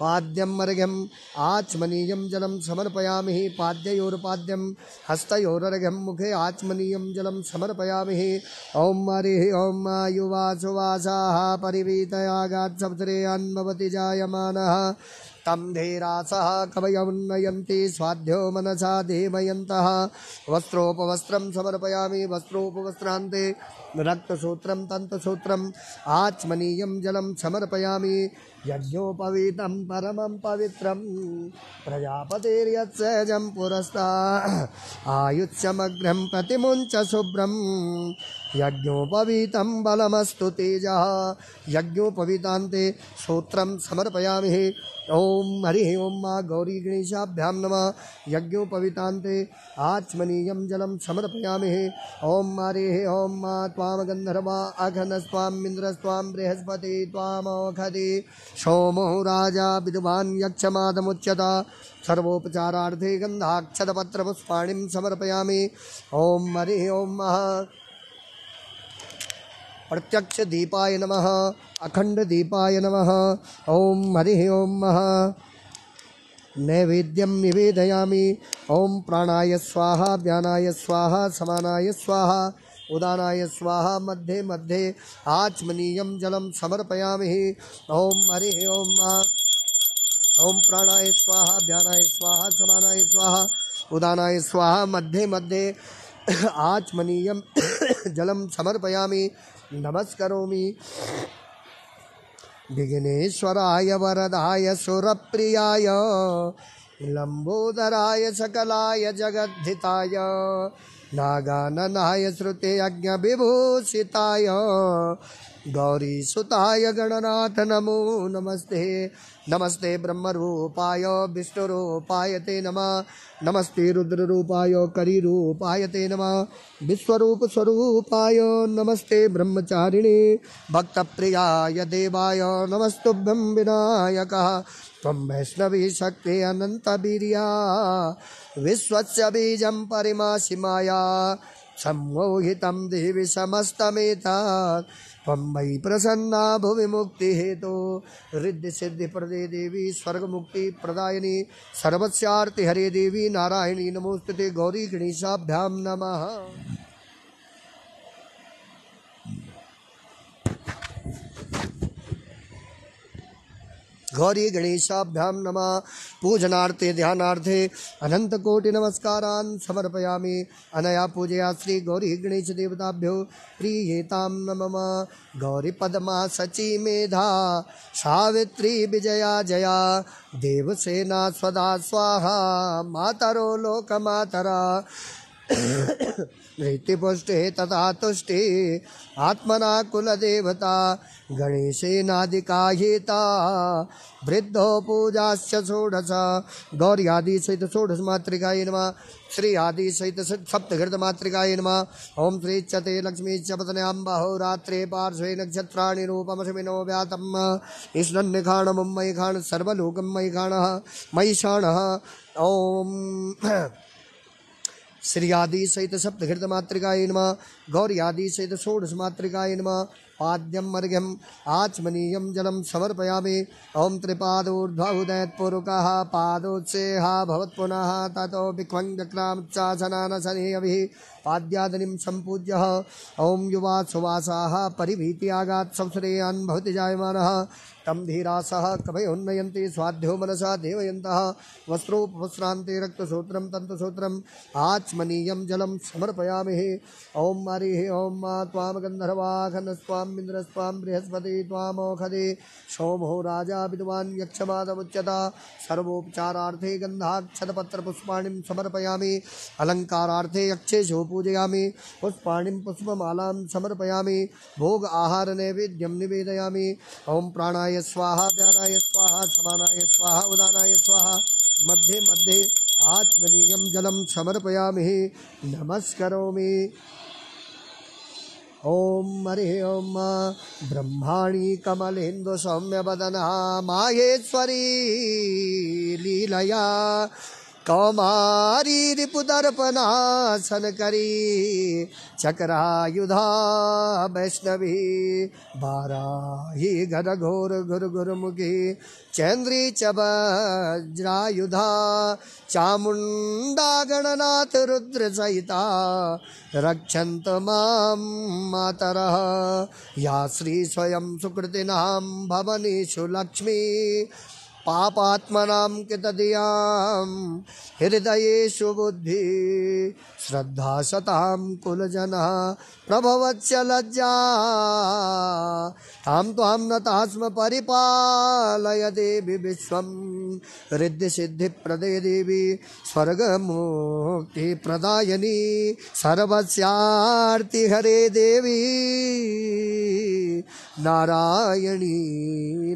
S2: पाद्यम अर्घ्यम आचमनीय जलम समर्पयामि पाद्योरपाद्यम हस्तोरघ्यम मुखे आचमनीय जलम समर्पयामि ओम हरि ओम युवासुवासा सप्तरे अन्वती जायम तं कवय कवयमुन्नयन्ति स्वाध्यो मनसा धीमयन्तः वस्त्रोपवस्त्रं समर्पयामि वस्त्रोपवस्त्रान्ते रक्तसूत्रं तन्तसूत्रम् आचमनीयं जलम समर्पयामि यज्ञोपवीतं परम पवित्र प्रजापतिर्यत्सहजं पुरस्ता आयुष्यमग्रं प्रतिमुंच शुभ्रम यज्ञोपवीत बलमस्तु तेज यज्ञोपवीता सूत्र समर्पयामि ओं हरि ओं माँ गौरी गणेशाभ्यां नम यज्ञोपवीता आचमनीयं जलम समर्पयामि ॐ मारे ॐ मा स्वाम गंधर्वा अघन स्वाम इंद्र स्वाम बृहस्पति त्वामोखति सोमो राजा विद्वान सर्वोपचाराधे गंधाक्षत पत्र पुष्पाणी समर्पयामि ॐ हरि ॐ महा प्रत्यक्ष दीपाय नमः अखंड दीपाय नमः ओम हरि ओम मह नैवेद्यम निवेदयामि ओम प्राणाय स्वाहा ज्ञानाय स्वाहा समानाय स्वाहा उदानाय स्वाहा मध्ये मध्ये आचमनीयं जलं समर्पयामि ॐ हरिः ॐ ॐ प्राणाय स्वाहा ध्यानाय स्वाहा समानाय स्वाहा उदानाय स्वाहा मध्ये मध्ये आचमनीय जलं समर्पयामि नमस्करोमि विघ्नेश्वराय वरदाय सुरप्रियाय लम्बोदराय सकलाय जगद्धिताय नागाननाय श्रुते यज्ञविभूषिताय गौरीताय गणनाथ नमो नमस्ते नमस्ते ब्रह्मरूपाय विष्णुरूपाय ते नमः नमस्ते करी करिरूपाय ते नमः विश्वरूपस्वरूपाय नमस्ते ब्रह्मचारिणे प्रियाय देवाय नमस्तुभ्यं विनायकः त्वं वैष्णवी शक्ति अनन्तवीर्या विश्वस्य बीजं परिमासि माया सम्मोहितं देवि समस्तमेतात् त्वं मयि प्रसन्ना भुवि मुक्तिहेतो हृद्यसिद्धिप्रदे देवी प्रदाय सर्वस्यार्ति हरे देवी नारायणी नमोस्तुते गौरी गणेशाभ्यां नमः गौरी गणेशाभ्याम नम पूजनार्थे ध्यानार्थे अनंतकोटि नमस्कारान् समर्पयामि अनया पूजया श्री गौरी गणेश देवताभ्यो प्रीयेतां नमम गौरीपदमा सची मेधा सावित्री विजया जया देवसेना स्वदा स्वाहा मातरो लोकमातरा धृतिपुष्टि तथा तुष्टि आत्मना कुलदेवता गणेशेनादिकायेता वृद्धो पूजाश्च षोडश गौरी आदि सहित षोडश मातृकाय नम श्री आदि सहित सप्तघृत मातृकाय नम ओम श्री चते लक्ष्मी चपतनाम्बहोरात्रे पार्श्वे नक्षत्राणि रूपमशमिनो व्यातम् ईश्वन्यखाणमं मयि खाण सर्वलोकं मयि खाणः मयि शाणः ओम् श्री आदि सहित सप्तघृत मातृकाय नम गौरियादि सहित षोडश मातृकाय नम पाद्यम मर्घ्यम आचमनीय जलम समर्पयामे ओम त्रिपाद ऊर्ध्वदयत्पूर्वका पादोत्सेहा भवत्पुनः ततो विख्वं पाद्यादनी संपूज्य ओं युवा सुवासा परिभीति आगात् संसुरेयान् भवति तम धीरा कभय कभयोन्नयती स्वाध्यो मनसा देवयंत वस्त्रोपस्रांति रक्तसूत्रम तंतसूत्रम आचमनीय जलम समर्पया ओं मरी ओं मा ताम गंधर्वाघन स्वाम इंद्र स्वाम बृहस्पति तामोखदे सोमो राजा विद्वान यक्षमादमुच्यता गंधाक्षतपत्रपुष्पाणी समर्पया समर्पयामि अलङ्कारार्थे यक्षेशो पूजया पुष्पाणी पुष्पमाला समर्पयामि भोग आहार नैवेद्यम निवेदयामि ओं प्राणाय व्यानाय स्वाहा व्यानाय स्वाहा समानाय स्वाहा उदानाय स्वाहा मध्ये मध्ये आत्मनीयं जलं समर्पयामि नमस्करोमि ॐ हरिः ॐ ब्रह्माणि कमलेन्दुसौम्यवदनः माहेश्वरी लीलया कौमारी रिपुदर्पनासन करी चक्रायुधा वैष्णवी बाराही घर घोर घुर घुरमुखी चंद्री चबज्रायुधा चामुंडा गणनाथ रुद्र सहिता रक्षन्त मातर या श्री स्वयं नाम भवनी सुलक्ष्मी पापात्मनां कृतदियां हृदयेषु बुद्धि श्रद्धा सताम कुल जन प्रभवच्च लज्जा ताम तो हम स्म परिपाल देवी विश्व रिद्धि सिद्धि प्रदे देवी स्वर्ग मुक्ति प्रदायनी सर्वस्यार्ति हरे देवी नारायणी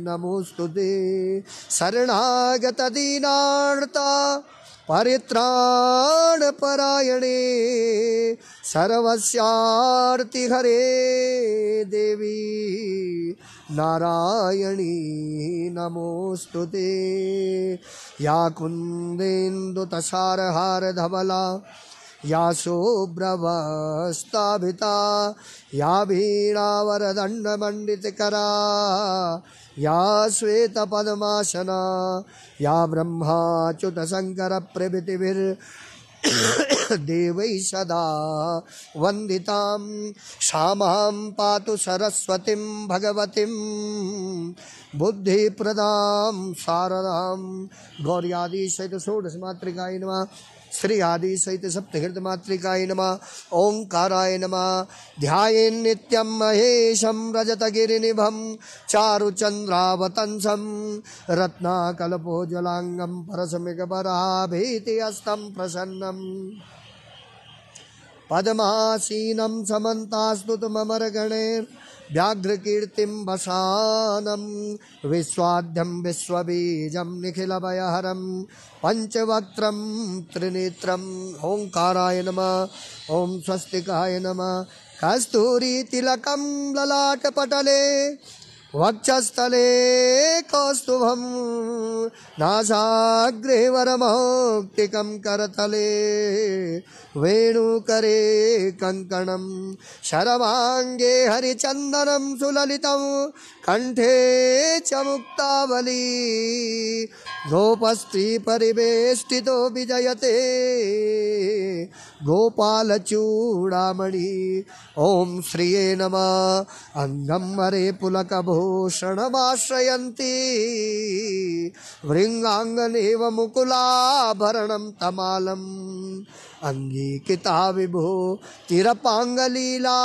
S2: नमोस्तुते शरणागत दीनार्ता परित्राणपरायणे हरे देवी नारायणी नमोऽस्तु ते या कुन्देन्दुतसारहारधवला या शुभ्रभस्ताभिता या वीणावरदण्डमण्डितकरा या श्वेत श्वेतपद्मासना या ब्रह्माच्युत शंकर ब्रह्माच्युतशङ्करप्रभृतिभिर् *coughs* देवै सदा वन्दितां श्यामां पातु सरस्वतीं भगवतीं बुद्धिप्रदां शारदां गौर्यादि सहित षोडशमातृकाय नमः श्री आदि सहित सप्तहृत मातृकाय नम ओंकाराय नम ध्यान नित्यम महेशम रजत गिरिनिभम चारु चंद्रावतंसम रत्नाकलपोज्वलांगम परसमिगभराभीतिहस्तम प्रसन्नम ममर समन्तास्तुतमरगणेर् व्याघ्रकीर्तिं विश्वाद्यम विश्वाद्यं विश्वबीजं निखिलभयहरं पञ्चवक्त्रं त्रिनेत्रम् ओङ्काराय नम ओं स्वस्तिकाय नमः कस्तूरीतिलकं ललाटपटले वक्षस्थले कौस्तुभं नासाग्रे वरमौक्तिकं करतले वेणुकरे कङ्कणं शरवाङ्गे हरिचन्दनं सुललितं कण्ठे च मुक्तावली गोपस्त्रीपरिवेष्टितो विजयते गोपालचूडामणि ॐ श्रिये नम अङ्गं हरे पुलकभूषणमाश्रयन्ति वृङ्गाङ्गनेव मुकुलाभरणं तमालम् अंगीकिता विभो चिरपांगलीला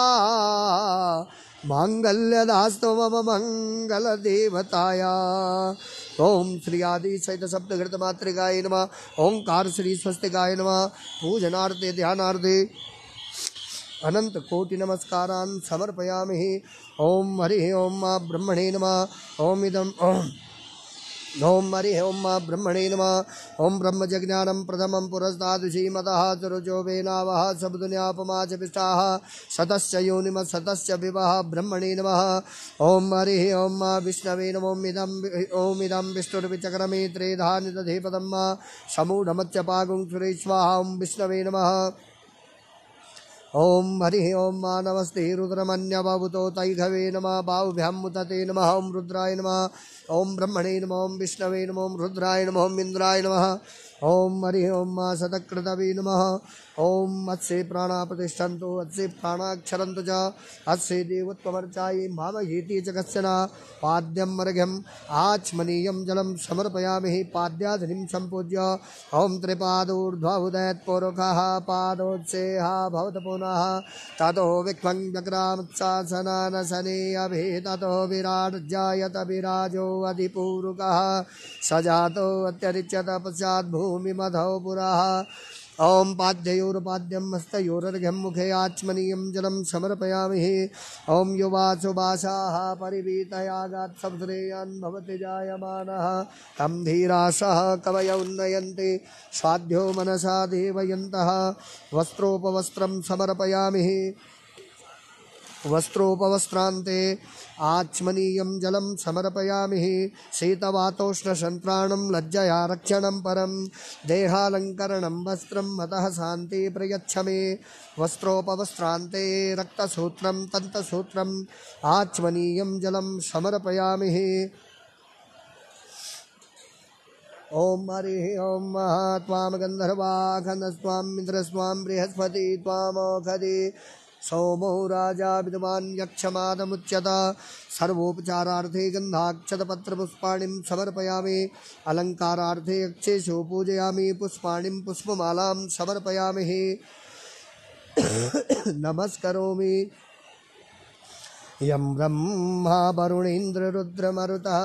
S2: मांगल्यदास्तु मम मंगल देवताया ओम श्री आदि सहित सप्त घृत गाय नम ओंकार श्री गाय नम पूजनार्थे ध्यानार्थे अनंत कोटि नमस्कारान समर्पयामि ओम हरि ओम मां ब्रह्मणे नम ओम इदम ओम ॐ हरि ओं ब्रह्मणे नमः ॐ ब्रह्मजज्ञानं प्रथमं पुरस्तादृशीमतः सुरुचो वेनावः सबुदुन्यापमा च पिष्टाः सतश्च योनिमत् सतश्च विवः ब्रह्मणे नमः ॐ हरिः ॐ मा विष्णवे नमोम् इदम् ॐ इदं विष्णुर्विचक्रमे त्रेधानि दधेपदं मा समूढमच्च पागुं सुरेश्वाहां विष्णवे नमः ॐ हरिः ॐ मानवस्ति रुद्रमन्यबाबुतो तैघवे नम बाहुभ्यां मुदते नम ॐ रुद्राय नम ॐ ब्रह्मणे नम ॐ विष्णवे नमो रुद्राय नमो इंद्राय नम ॐ हरिः ओम मा शतकृतवे नम ओम अत्से प्राणा प्रतिष्ठन्तु अत्से प्राणाक्षर च अत्से देवत्वमर्चाये माम येति च कश्चन पाद्यं मर्घ्यम् आचमनीयं जलं समर्पयामि संपूज्य पाद्याधिनिं सम्पूज्य ॐ पादोत्से पादोत्सेहा भवत पुनः ततो विक्लं व्यक्रामत्सासनानसने अभि ततो विराट्जायत विराजो अधिपूरुकः स जातो अत्यरिच्यत पश्चाद्भूमिमधौ पुरा ओम पाद्ययोरुपाद्यम मस्तयोरर्घ्यम मुखे आत्मनीयम जलम समर्पयामि ओम युवासुवासा परिवीतयागात् सब्धरेयान् भवति जायमानः तं धीरासः कवय उन्नयन्ति स्वाध्यो मनसा देवयन्तः वस्त्रोपवस्त्रं समर्पयामि वस्त्रोपवस्त्रान्ते आच्मनीयं जलं समर्पयामि शीतवातोष्णशन्त्राणं लज्जया रक्षणं परं देहालङ्करणं वस्त्रं मतः शान्ति प्रयच्छ मे वस्त्रोपवस्त्रान्ते रक्तसूत्रं तन्तसूत्रम् आच्मनीयं जलं समर्पयामि ॐ हरिः ॐ महा त्वां गन्धर्वाघनस्त्वाम् इन्द्रस्वां बृहस्पति त्वामोखदि सोमो राजा यक्षमाद मुच्यत सर्वोपचारार्थे गन्धाक्षतपत्रपुष्पाणिं समर्पयामि अलङ्कारार्थे यक्षेशो पूजयामि पुष्पाणिं पुष्पमालां समर्पयामि *coughs* नमस्करोमि यं ब्रह्मा वरुणीन्द्ररुद्रमरुतः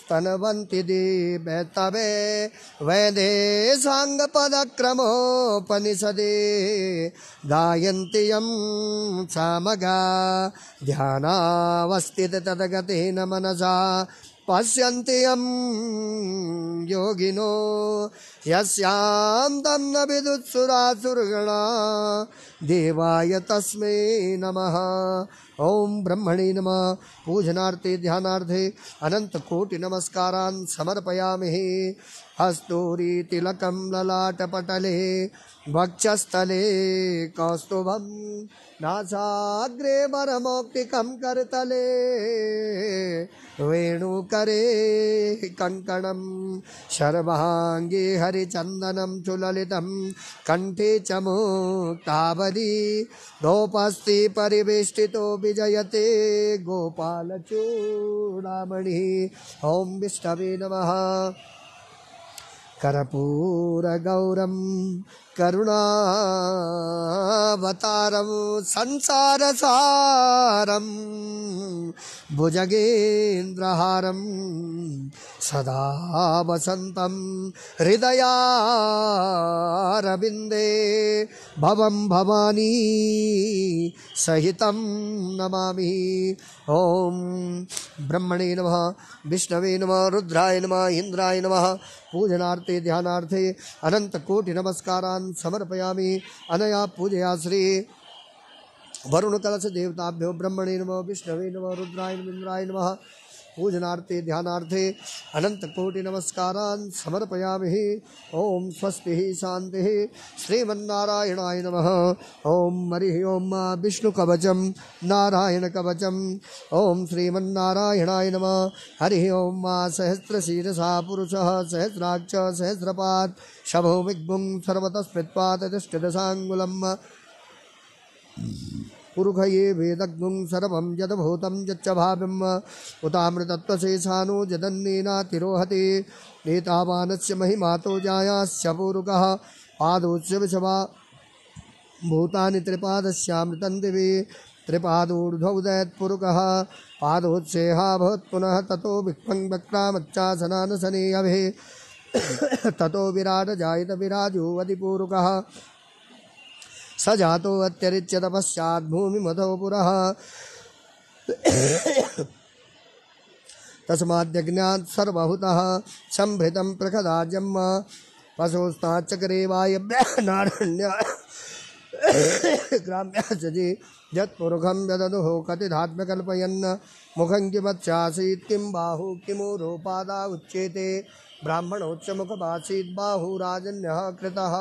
S2: स्तनवन्ति दीपे तवे साङ्गपदक्रमोपनिषदि गायन्ति यं सामगा मगा ध्यानावस्तितगते मनसा पश्यम योगिनो यस्यान्तं न विदुत्सुरासुरगणा देवाय तस्मै नमः ओं ब्रह्मणे नम पूजनार्थे ध्यानार्थे अनन्तकोटिनमस्कारान् समर्पयामे तिलक ललाटपटले वक्षस्थले कौस्तुभं नासाग्रे वरमौक्तिकं करतले वेणुकरे कङ्कणं शर्वाङ्गी हरिचन्दनं चुललितं कण्ठे च मुक्तावधि परिवेष्टि विजयते गोपालचूडामणि ओं विष्णवे नमः कर्पूरगौरम् करुणावतारं संसारसारं भुजगेन्द्रहारम सदा वसन्तं हृदयारविन्दे भवं भवानी सहितं नमा ॐ ब्रह्मणे नमः विष्णवे नमः रुद्राय नमः इन्द्राय नमः पूजनार्थे ध्यानार्थे अनन्तकोटिनमस्कारान् भगवान समर्पयामि अनया पूजया श्री देवताभ्यो ब्रह्मणे नमः विष्णवे नमः रुद्राय इंद्राय नमः पूजनार्थे ध्यानार्थे अनन्तकोटिनमस्कारान् समर्पयामि ॐ स्वस्तिः शान्तिः श्रीमन्नारायणाय नमः ॐ हरिः ॐ मा विष्णुकवचं नारायणकवचम् ॐ श्रीमन्नारायणाय नमः हरि ओम मा सहस्रशीरसा पुरुषः सहस्राक्ष सहस्रपात् शभो विग्भुं सर्वतस्मृत्पात् तिष्ठदशाङ्गुलम् पुरुखये वेदग्नुं सर्वं यद्भूतं यच्च भाव्यम् उतामृतत्वशेषानो जदन्नेनातिरोहते एतावानस्य महिमातो जायास्य पूरुकः पादोच्य विषवा भूतानि त्रिपादस्यामृतं दिवे त्रिपादोर्ध्वौदयत्पुरुकः भवत् पुनः ततो विक्पङ्क्रामच्चासनानसने अभे ततो विराट जायत विराजो वतिपूरुकः स जातो अत्यरिच्य तपश्चात् भूमिमथो पुरः तस्माद्यज्ञात् सर्वहुतः सम्भृतं प्रखदाजम् पशोस्ताच्चकरे वायव्यानारण्या ग्राम्यासजि यत्पुरुखं यदनुः कतिधात्म्यकल्पयन् मुखं किमच्चासीत् किं बाहु किमु रोपादा उच्येते ब्राह्मणोच्चमुखमासीत् बाहुराजन्यः कृतः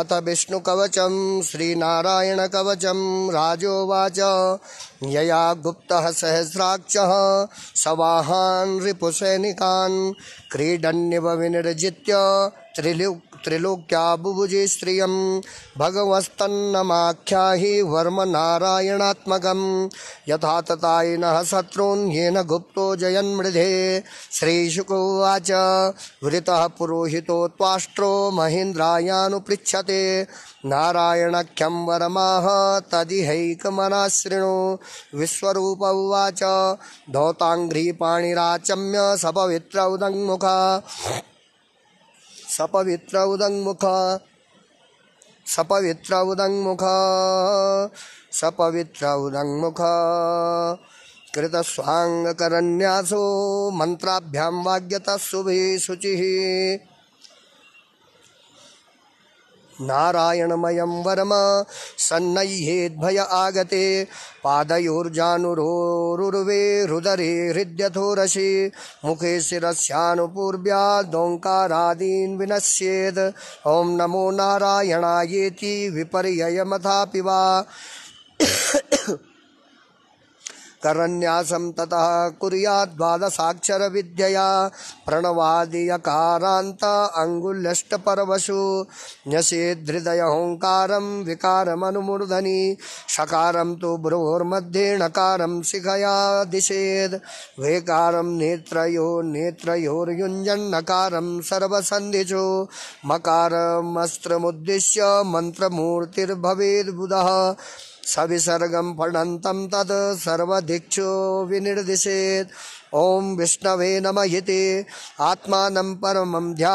S2: श्री नारायण कवचम राजोवाच यया गुप्तः सहस्राक्षः सवाहान् रिपुसैनिकान् क्रीडन्यव विनिर्जित्य त्रिलुक् त्रिलोक्याबुभुजे श्रिय भगवस्तन्नमाख्या वर्म नारायणात्मक यथा ततायिनः शत्रून्येन गुप्तो मृधे श्रीशुकोवाच वृतः पुरोहितो त्वाष्ट्रो नारायणख्यम नारायणख्यं वरमाह तदिहैकमनाश्रिणो विश्व उवाच धौताङ्घ्रीपाणिराचम्य सपवित्र उदङ्मुखा सपवित्र उदङ्मुखा सपवित्र उदङ्मुखा सपवित्र उदङ्मुखा कृतस्वाङ्गकरन्यासो मन्त्राभ्यां वाग्यतः शुभे शुचिः नारायणमयं वरम सन्नह्येद्भय आगते पादयोर्जानुरोरुर्वे रुदरे हृद्यथोरसि मुखे शिरस्यानुपूर्व्यादोङ्कारादीन् विनश्येद् ॐ नमो नारायणायेति विपर्ययमथापि वा करन्यासं ततः कुर्याद्वादशाक्षर विद्यया प्रणवादियकारान्त अङ्गुल्यष्टपरवशु न्यसेद्धृदयहोङ्कारं विकारमनुमूर्धनि षकारं तु भ्रुवोर्मध्ये नकारम शिखया दिशेद् वेकारं नेत्रयो नेत्रयोर्युञ्जन्नकारं सर्वसन्धिषु मकारमस्त्रमुद्दिश्य मन्त्रमूर्तिर्भवेद्बुधः सविसर्गं पठन्तं तत् सर्वधिक्षो विनिर्दिशेत् ओम विष्णवे नम इति आत्मानं परमं विद्या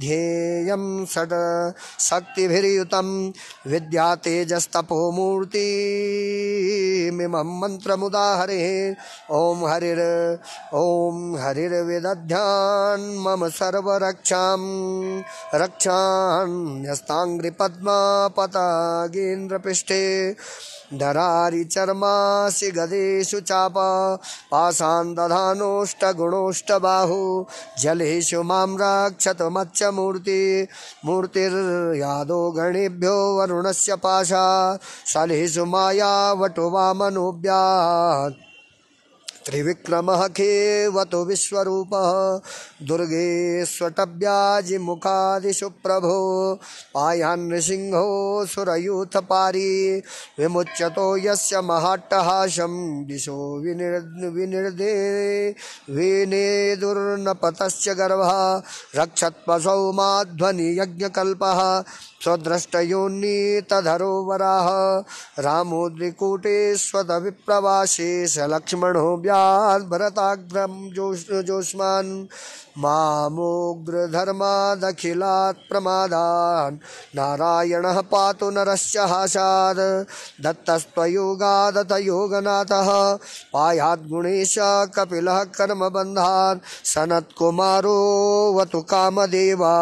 S2: ध्येयं षड् ओं विद्यातेजस्तपोमूर्तिमिमं ओं ॐ हरिर् ॐ हरिर्विदध्यान्मम सर्वरक्षां रक्षान्यस्ताङ्ग्रिपद्मापतागेन्द्रपृष्ठे धरारि चर्मासि गदेषु चाप पाशान् दधानोष्टगुणोष्टबाहु जलेषु मां मूर्ति मूर्तिर्यादो गणेभ्यो वरुणस्य पाशा सलेषु माया वटु वामनोऽव्यात् त्रिविक्रमः खेवतु विश्व दुर्गे मुखादिशु प्रभो पायान् सुरयूथ पारी विमुच्यतो यस्य महाट्टहासं दिशो विनिर्दे दुर्नपत गर्भ रक्षत्सौ माध्वनि यज्ञकल्पः तधरो वराह रामोद्रिकूटे विप्रवासे स लक्ष्मणो व्यात् भरताग्रं जोष्मान् मामोग्रधर्मादखिलात् प्रमादान् नारायणः पातु नरश्च हासाद् दत्तस्त्वयोगादतयोगनाथः पायाद्गुणेश कपिलः कर्मबन्धान् सनत्कुमारो वतु कामदेवा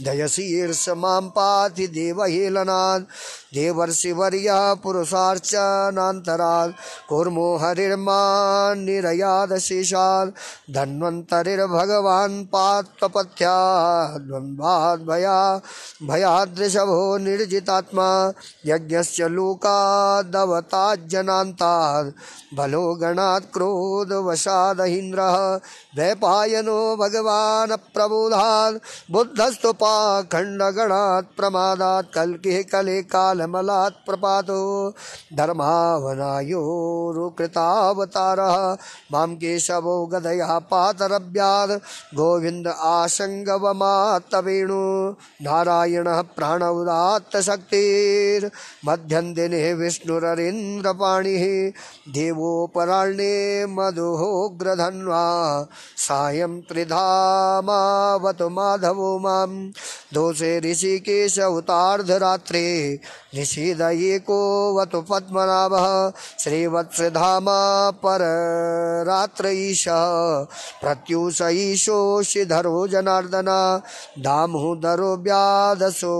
S2: दयसी ईर्ष मां पाति देवहेलनात् देवर्षिवर्या पुरुषार्चनान्तराल् कुर्मो हरिर्मान्निरयादशेषाल् धन्वन्तरिर्भगवान् पात्वपथ्या द्वन्द्वाद्भया भयादृशभो निर्जितात्मा यज्ञस्य लोकादवताज्जनान्ताद् बलो गणात् क्रोधवशादहीन्द्रः वैपायनो भगवान् प्रबोधात् बुद्धस्तुपाखण्डगणात् प्रमादात् कल्किः कले काल मलात् प्रपातो धर्मावनायोरुकृतावतारः मां केशवो गदया पातरभ्यात् गोविन्द आशङ्गवमात्तवेणु नारायणः प्राण उदात्तशक्तिर्मध्यन्दिने विष्णुररीन्द्रपाणिः देवोपराह्णे मधुहोग्रधन्वा सायं त्रिधामावतु माधवो मां दोषे ऋषिकेश उतार्धरात्रे निषीदयीको वतु पद्मनाभः श्रीवत्सधामा पररात्र ईशः प्रत्युष श्रीधरो जनार्दन दामुदरो व्यादसो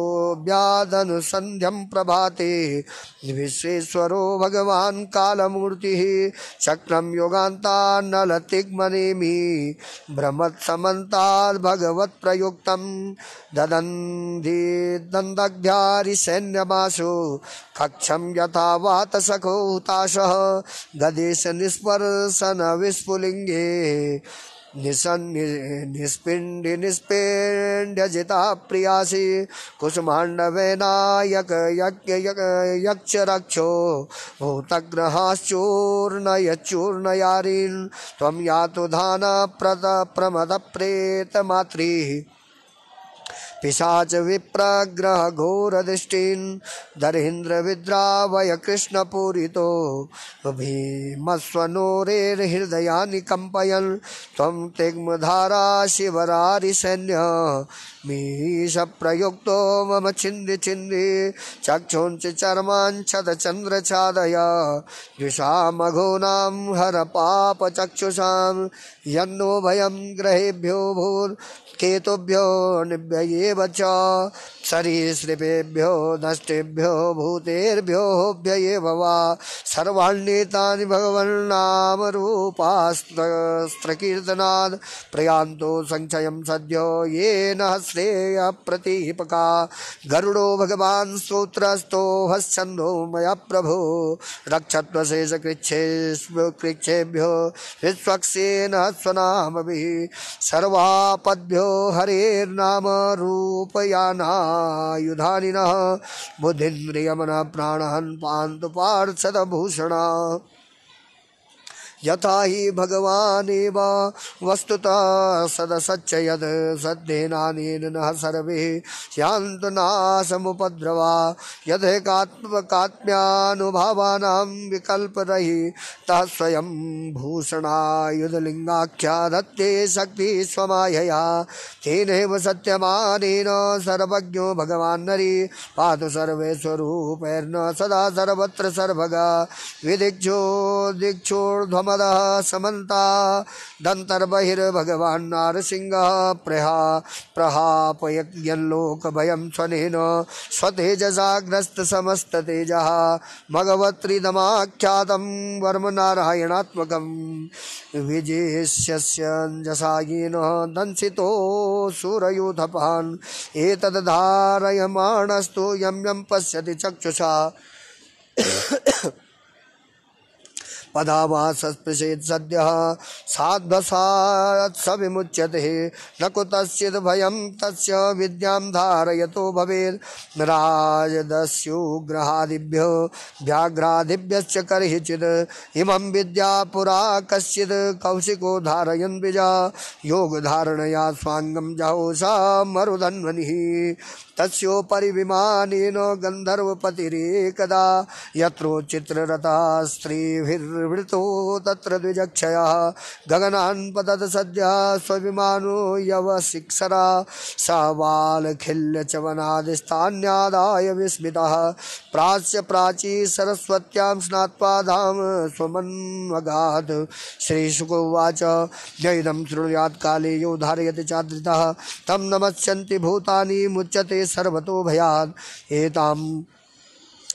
S2: व्यादनुसन्ध्यं प्रभाते विश्वेश्वरो भगवान कालमूर्ति शक्रम युगांता नल तिग्मनेमी भ्रमत समन्ता भगवत प्रयुक्त ददंधी दंदग्धारी सैन्यमासु कक्षम यथा वात सखो हुताश गदेश निस्पर्शन विस्फुलिंगे निष्पिण्ड निष्पिण्ड्यजिता प्रियासि कुसुमाण्डवेनायक यक्षरक्षो भूतग्रहाश्चूर्णयच्चूर्णयारीन् या तो धान प्रमद प्रेतमात्री पिशाच विप्रग्रह घोर दृष्टिन धरेन्द्र विद्रावय कृष्ण पूरी पूरितो भीमस्वनोरेर हृदयानि कंपयन तम तिग्म धारा शिवरारि सैन्य मीश प्रयुक्त मम छिन्दि छिन्दि चक्षुंच चर्मांच्छद चंद्र छादय द्विषा मघोनाम हर पाप चक्षुषा यो भयम ग्रहेभ्यो भूर केतुभ्यो निभ्येव च सरीसृपेभ्यो नष्टेभ्यो भूतेर्भ्यो भूतेर्भ्योऽभ्ययेव वा सर्वाण्येतानि भगवन्नामरूपास्त्रकीर्तनात् प्रयान्तो सङ्क्षयं सद्यो येन श्रेयप्रतिपका गरुडो भगवान् स्तोत्रस्तो हस्छन्दो मया प्रभो रक्षत्वशेषकृच्छेष्वकृच्छेभ्यो विश्वक्सेन स्वनामभिः सर्वापद्भ्यो यो हरेर्नाम रूपयानायुधानिनः बुद्धिन्द्रियमनः प्राणहन् पान्तु पार्षदभूषणा यथा हि भगवानेव वस्तुतः सदसच्च यद् सद्धेनानेन नः सर्वे यान्तु मुपद्रवा यद् कात्म्यानुभावानां विकल्परहि तः स्वयं भूषणायुधलिङ्गाख्या दत्ते शक्ति स्वमायया तेन सत्यमानेन सर्वज्ञो भगवान् नरी पातु सर्वेश्वरूपैर्न सदा सर्वत्र सर्वगा विदिक्षो दिक्षोर्ध्वम मद समन्ता दन्तर्बहिर्भगवान् सिंह प्रहा भयम स्वन प्रहापयज्ञल्लोकभयं स्वनेन स्वतेजसाग्नस्तसमस्ततेजः भगवत्रिदमाख्यातं वर्म नारायणात्मक विजेशन दंसितो सूरयूथपान् यम यम यं पश्यति चक्षुषा पधावा सस्पृशेत सद्य साध्वसात सविमुच्यते न कुतश्चिद भयम तस्य विद्याम धारयतो भवेद राजदस्युग्रहादिभ्य व्याघ्रादिभ्यश्च कर्हिचिद इमं विद्या पुरा कश्चिद कौशिको धारयन् विजा योगधारणया स्वाङ्गं जहोसा मरुदन्वनिः तस्ोपरी विमानेन गन्धर्वपतिरेकदा यत्रो चित्ररता स्त्रीभिर्वृतो तत्र द्विजक्षयः गगनान् पतत सद्यः स्वभिमानो यवशिक्षरा स बालखिल्यचवनादिस्थान्यादाय विस्मितः प्राच्य प्राची सरस्वत्यां स्नात्वा धाम स्वमन्मगात् श्रीशुकोवाच यदं शृणुयात् काले यो धारयति चादृतः तं नमस्यन्ति भूतानि मुच्यते सर्वतो भयाद एतां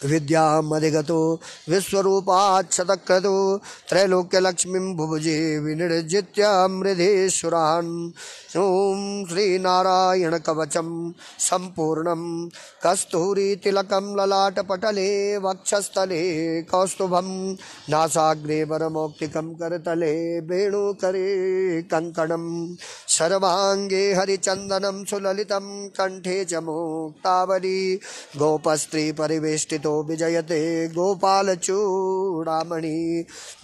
S2: विद्यागत विश्वरूपाच्छतक्रतो त्रैलोक्यलक्ष्मी भुभुजे श्रीनारायण कवचम संपूर्ण कस्तूरी कस्तूरीतिलकं ललाटपटले वक्षस्थले कौस्तुभम नासाग्रे वरमौक्तिकं करतले वेणुकरे कंकण सर्वांगे हरिचंदनम सुललितं कंठे च गोपस्त्री गोपस्त्रीपरिवेष्टित विजयतो विजयते गोपालचूडामणि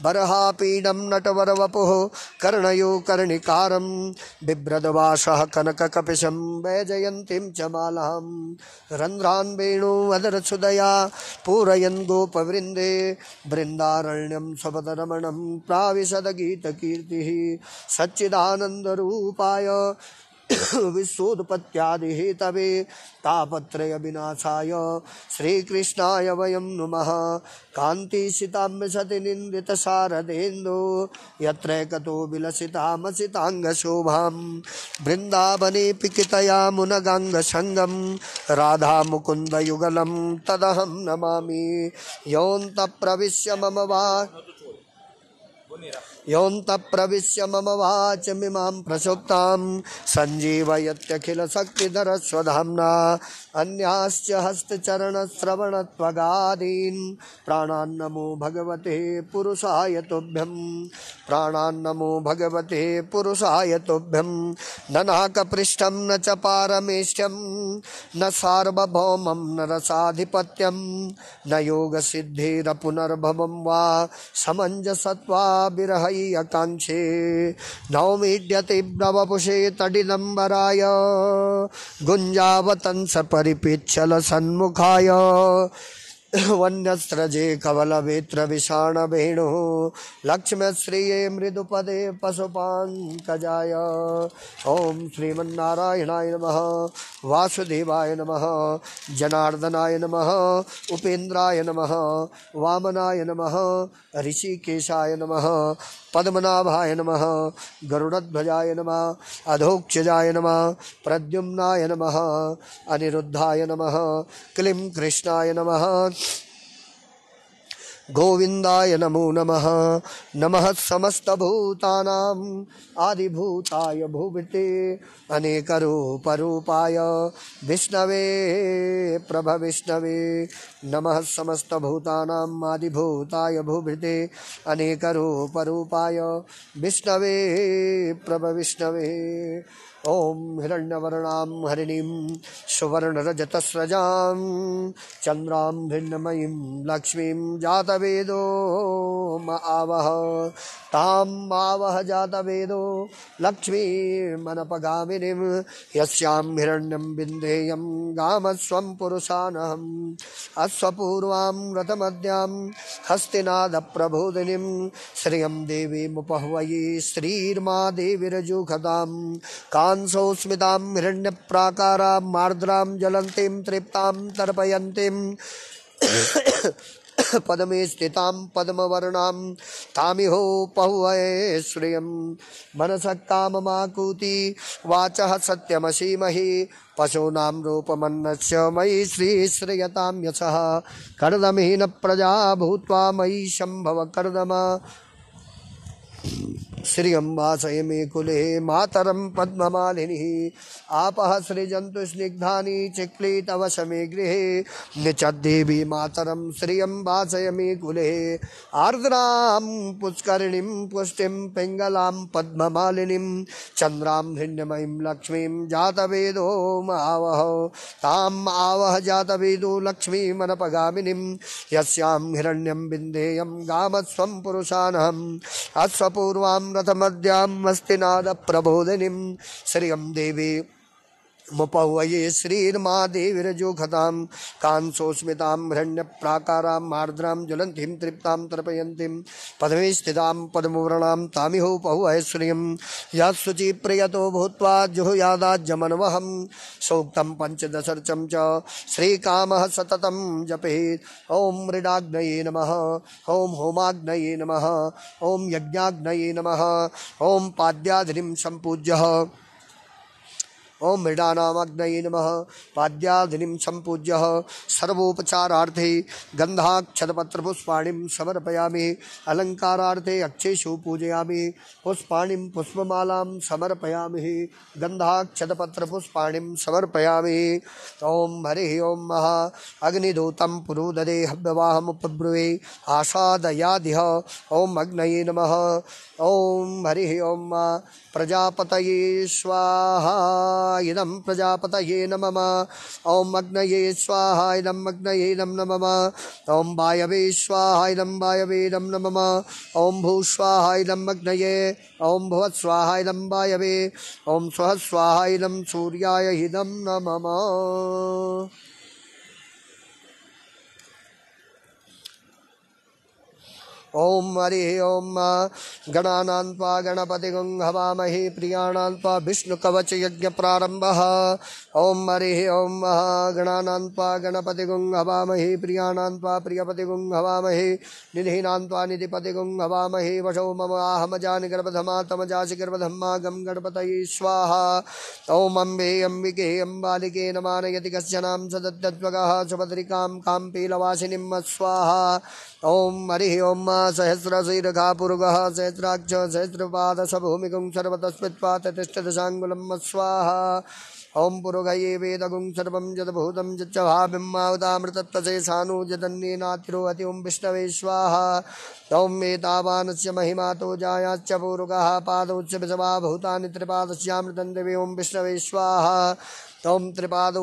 S2: बर्हापीडं नटवरवपुः कर्णयो कर्णिकारं बिभ्रदवासः कनककपिशं वैजयन्तीं च मालां रन्ध्रान् वेणुवदरसुदया पूरयन् गोपवृन्दे बृन्दारण्यं स्वपदरमणं प्राविशदगीतकीर्तिः सच्चिदानन्दरूपाय हेतवे विश्वोत्पत्यादिहेतवे तापत्रयविनाशाय श्रीकृष्णाय वयं नुमः कान्तिसितां सति निन्दितशारदेन्दो यत्रैकतो विलसितामसिताङ्गशोभां वृन्दावने पिकितया मुनगाङ्गसङ्गं राधामुकुन्दयुगलं तदहं नमामि योऽन्तप्रविश्य मम वा प्रवेश मम वाचमिमां प्रसुप्तां सञ्जीवयत्यखिलशक्तिधरस्वधाम्ना अन्याश्च हस्तचरणश्रवणत्वगादीन् प्राणान्नमो भगवते पुरुषाय तुभ्यं प्राणान्नमो भगवते पुरुषाय तुभ्यं न नाकपृष्ठं न च पारमेष्ठ्यं न सार्वभौमं न रसाधिपत्यं न योगसिद्धिरपुनर्भवं वा समञ्जसत्वा विरहय मयि आकाङ्क्षे नौमीड्यते नवपुषे तडिदम्बराय गुञ्जावतंस परिपिच्छल सन्मुखाय वेणु कवलवेत्रविषाणवेणुः लक्ष्मश्रिये मृदुपदे पशुपाङ्कजाय ॐ श्रीमन्नारायणाय नमः वासुदेवाय नमः जनार्दनाय नमः उपेन्द्राय नमः वामनाय नमः ऋषिकेशाय नमः पद्मनाभाय नमः गरुडध्वजाय नमः अधोक्षजाय नमः प्रद्युम्नाय नमः अनिरुद्धाय नमः क्लीं कृष्णाय नमः गोविंदय नमो नम नम समूता आदिभूताय भुवते अनेकरूपरूपाय विष्णवे प्रभविष्णवे नमः समस्तभूतानाम् आदिभूताय भुवते अनेकरूपरूपाय विष्णवे प्रभ विष्णवे ॐ हिरण्यवर्णां हरिणीं सुवर्णरजतस्रजां चन्द्रां भिन्नमयीं लक्ष्मीं जातवेदो म आवह तां आवह जातवेदो लक्ष्मीर्मनपगामिनीं यस्यां हिरण्यं बिन्धेयं गामस्वं पुरुषानहम् अश्वपूर्वां रतमद्यां हस्तिनादप्रबोधिनीं श्रियं देवीमुपह्वयी श्रीर्मा देविरजुखतां का हिण्य प्राकारा मार्द्रा ज्वलती तृप्ता तर्पयती *coughs* पदमे स्थिता पद्मवर्णां तामिहो पहुवये श्रियं मनसः काममाकूति वाचः सत्यमसीमहि पशूनां रूपमन्नस्य मयि श्रीश्रियतां यशः कर्दमहीनप्रजा भूत्वा मयि शम्भव कर्दमा श्री अम्बा संयमे कुले मातरम स्निग्धा आपः सृजन्तु स्निग्धानि गृह गृहे निचद्देवी श्री श्रियम्बा संयमे कुले आर्द्रा पुष्किणी पुष्टि पिंगला पद्मिनी चंद्रा हिण्यमयी लक्ष्मी जातवेदो आवह ताम आवह जातवेदो लक्ष्मी लक्ष्मीमनपगामिनीं यस्यां हिण्यम विंदेय गामस्व पुषाण अश्वपूर्वां रथमद्यां अस्ति श्रियं देवी वपह्वये श्रीर्मादेविरजोघतां कांसोऽस्मितां भ्रण्य प्राकारां मार्द्रां ज्वलन्तीं तृप्तां तर्पयन्तीं पद्मे स्थितां पद्मव्रणां तामिहोपह्वय श्रियं प्रियत भूत जुहुयादाजमन वह सोक्त पंचदशर्चम च काम सतत जपे ओं मृडाग्न नम ओं होमाग्न नम ॐ यज्ञाग्न नम ॐ पाद्याधिनिं संपूज्य ओम मृडानामग्नये नम पाद्याधिनिं संपूज्य सर्वोपचारार्थे गन्धाक्षतपत्रपुष्पाणिं समर्पयामि अलंकाराथे अक्षेषु पूजयामि पुष्पाणिं पुष्पमालां समर्पयामि समर्पयामी ओं हरि हरिः ॐ अग्निदूत अग्निदूतं पुरोदरे हव्यवाहमुपब्रुवे आसादयादिह ओम अग्नये ओं हरि हरिः ॐ प्रजापत स्वाहा इदं नम ओं ॐ ये स्वाहा इदम् ये नम नम ओं वायवे स्वाहा इदम वायवे नम नमः ॐ भूस्वाहा इदम् ओं भुव भुवत्स्वाहा इदम वायवे ओं स्वह स्वाहा इदम सूर्याय इदम नम ओम हरि ओम गणानान्पा गणपति हवामहे प्रियाणान्पा विष्णु कवच यज्ञ प्रारंभ ओम हरि ओम गणानान्पा गणपति हवामहे प्रियाणान्पा प्रियपति हवामहे निधिनान्पा निधिपति हवामहे वशो मम आहमजान गर्भधमा तमजासि गर्भधम्मा गम गणपत स्वाहा ओम अम्बे अम्बिके अम्बालिके नमानयति कश्चनां सदत्तत्वगः सुभद्रिकां कां पीलवासिनिं स्वाहा ओम हरि ओम सहस्र सहस्रशीर्घापुरुगः सहस्राक्ष सहस्रपादसभूमिकुं सर्वतस्मित्पाततिष्ठदशाङ्गुलं स्वाहा ॐ पुरुगये वेदगुं सर्वं यद्भूतं यच्च भाविम्मावतामृतत्तसे सानूजतन्नीनातिरोहति ॐ विष्णवे स्वाहा ओम एतावानस्य महिमातो जायाश्च पूरुगः पादौ च विषवा भूतानि त्रिपादस्यामृतं देवी ॐ विष्णवे स्वाहा ओम त्रिपाद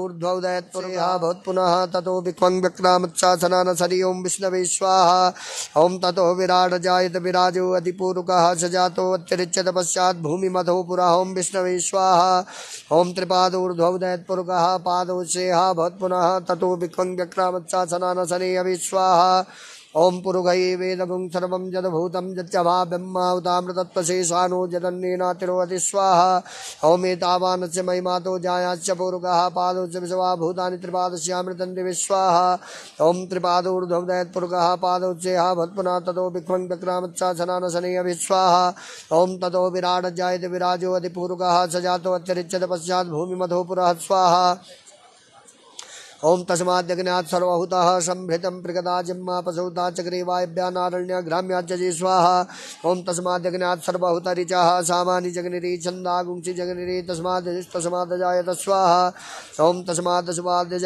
S2: दयत्पुरुषः भवत् पुनः ततो विक्वं व्यक्रामच्छासनान सरि ओं विष्णवे स्वाहा ओं ततो विराट जायत विराजो अतिपूरक स जातो अतिरिच्य भूमिमधो पुरा ओं विष्णवे स्वाहा ओं त्रिपाद दयत्पुरुकः पादोशेहा भवत् भवत्न ततो विक्वं व्यक्रामच्छासनान सरि अभी स्वाहा ॐ सर्व वेदगुं जवा जदभूतं जत्यभाव्यम्मावतामृतत्वशेषानो जदन्नेनातिरोहति स्वाहा ॐमेतावानस्य महिमातो जायाश्च जायाच पादौ च विश्वा भूतानि त्रिपादस्यामृतं ओं स्वाहा ॐ त्रिपादोर्ध्वदयत्पुरुगः पादौ चेहा भत्पुना ततो विख्वं विक्रामत्सासनानशनैः स्वाहा ॐ विराट जायत विराजो अतिपूर्ग स जातो अतिरिच्यत पश्चात् भूमिमधोपुरः स्वाहा ओम तस्माद्यग्नात् सर्वहुता संभृतं प्रगदा जिम्मा पशुता चक्रेवायभ्या नारण्य ग्राम्या चजे स्वाहा ओम तस्माद्यग्नात् सर्वहुता ऋचा सामानि जगनिरी छंदा गुंसि जगनिरी तस्माद तस्मादजायत स्वाहा ओम तस्माद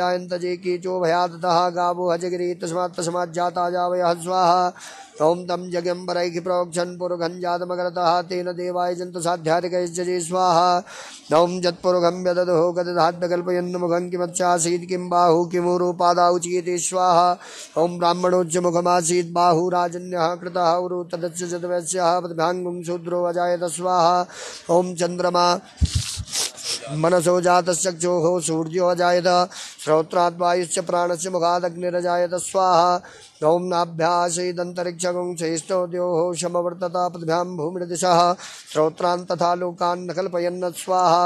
S2: जे कीचो भयादतः गावो हजगिरी तस्मात् तस्मात् जाता स्वाहा ओम तम जगम्बरैः प्रोक्षन् पुरुघं जातमगरतः तेन देवाय जन्तुसाध्यादिकैश्चरे स्वाहा नौं यत्पुरुघं व्यदधो गदधात्मकल्पयन् मुखं किमच्चासीत् किं बाहु किमुरुपादाौ चीयते स्वाहा ॐ ब्राह्मणोच्च मुखमासीत् बाहुराजन्यः कृतः उरु शूद्रो अजायत स्वाहा ॐ चन्द्रमा मनसो जातश्चक्षोः सूर्यो अजायत श्रोत्राद्वायुश्च प्राणस्य मुखादग्निरजायत स्वाहा स्तोम्नाभ्यासीदन्तरिक्षगुंसैस्तोद्योः शमवर्तता पृथ्व्यां भूमिर्दिशः श्रोत्रान् तथा लोकान् न कल्पयन्न स्वाहा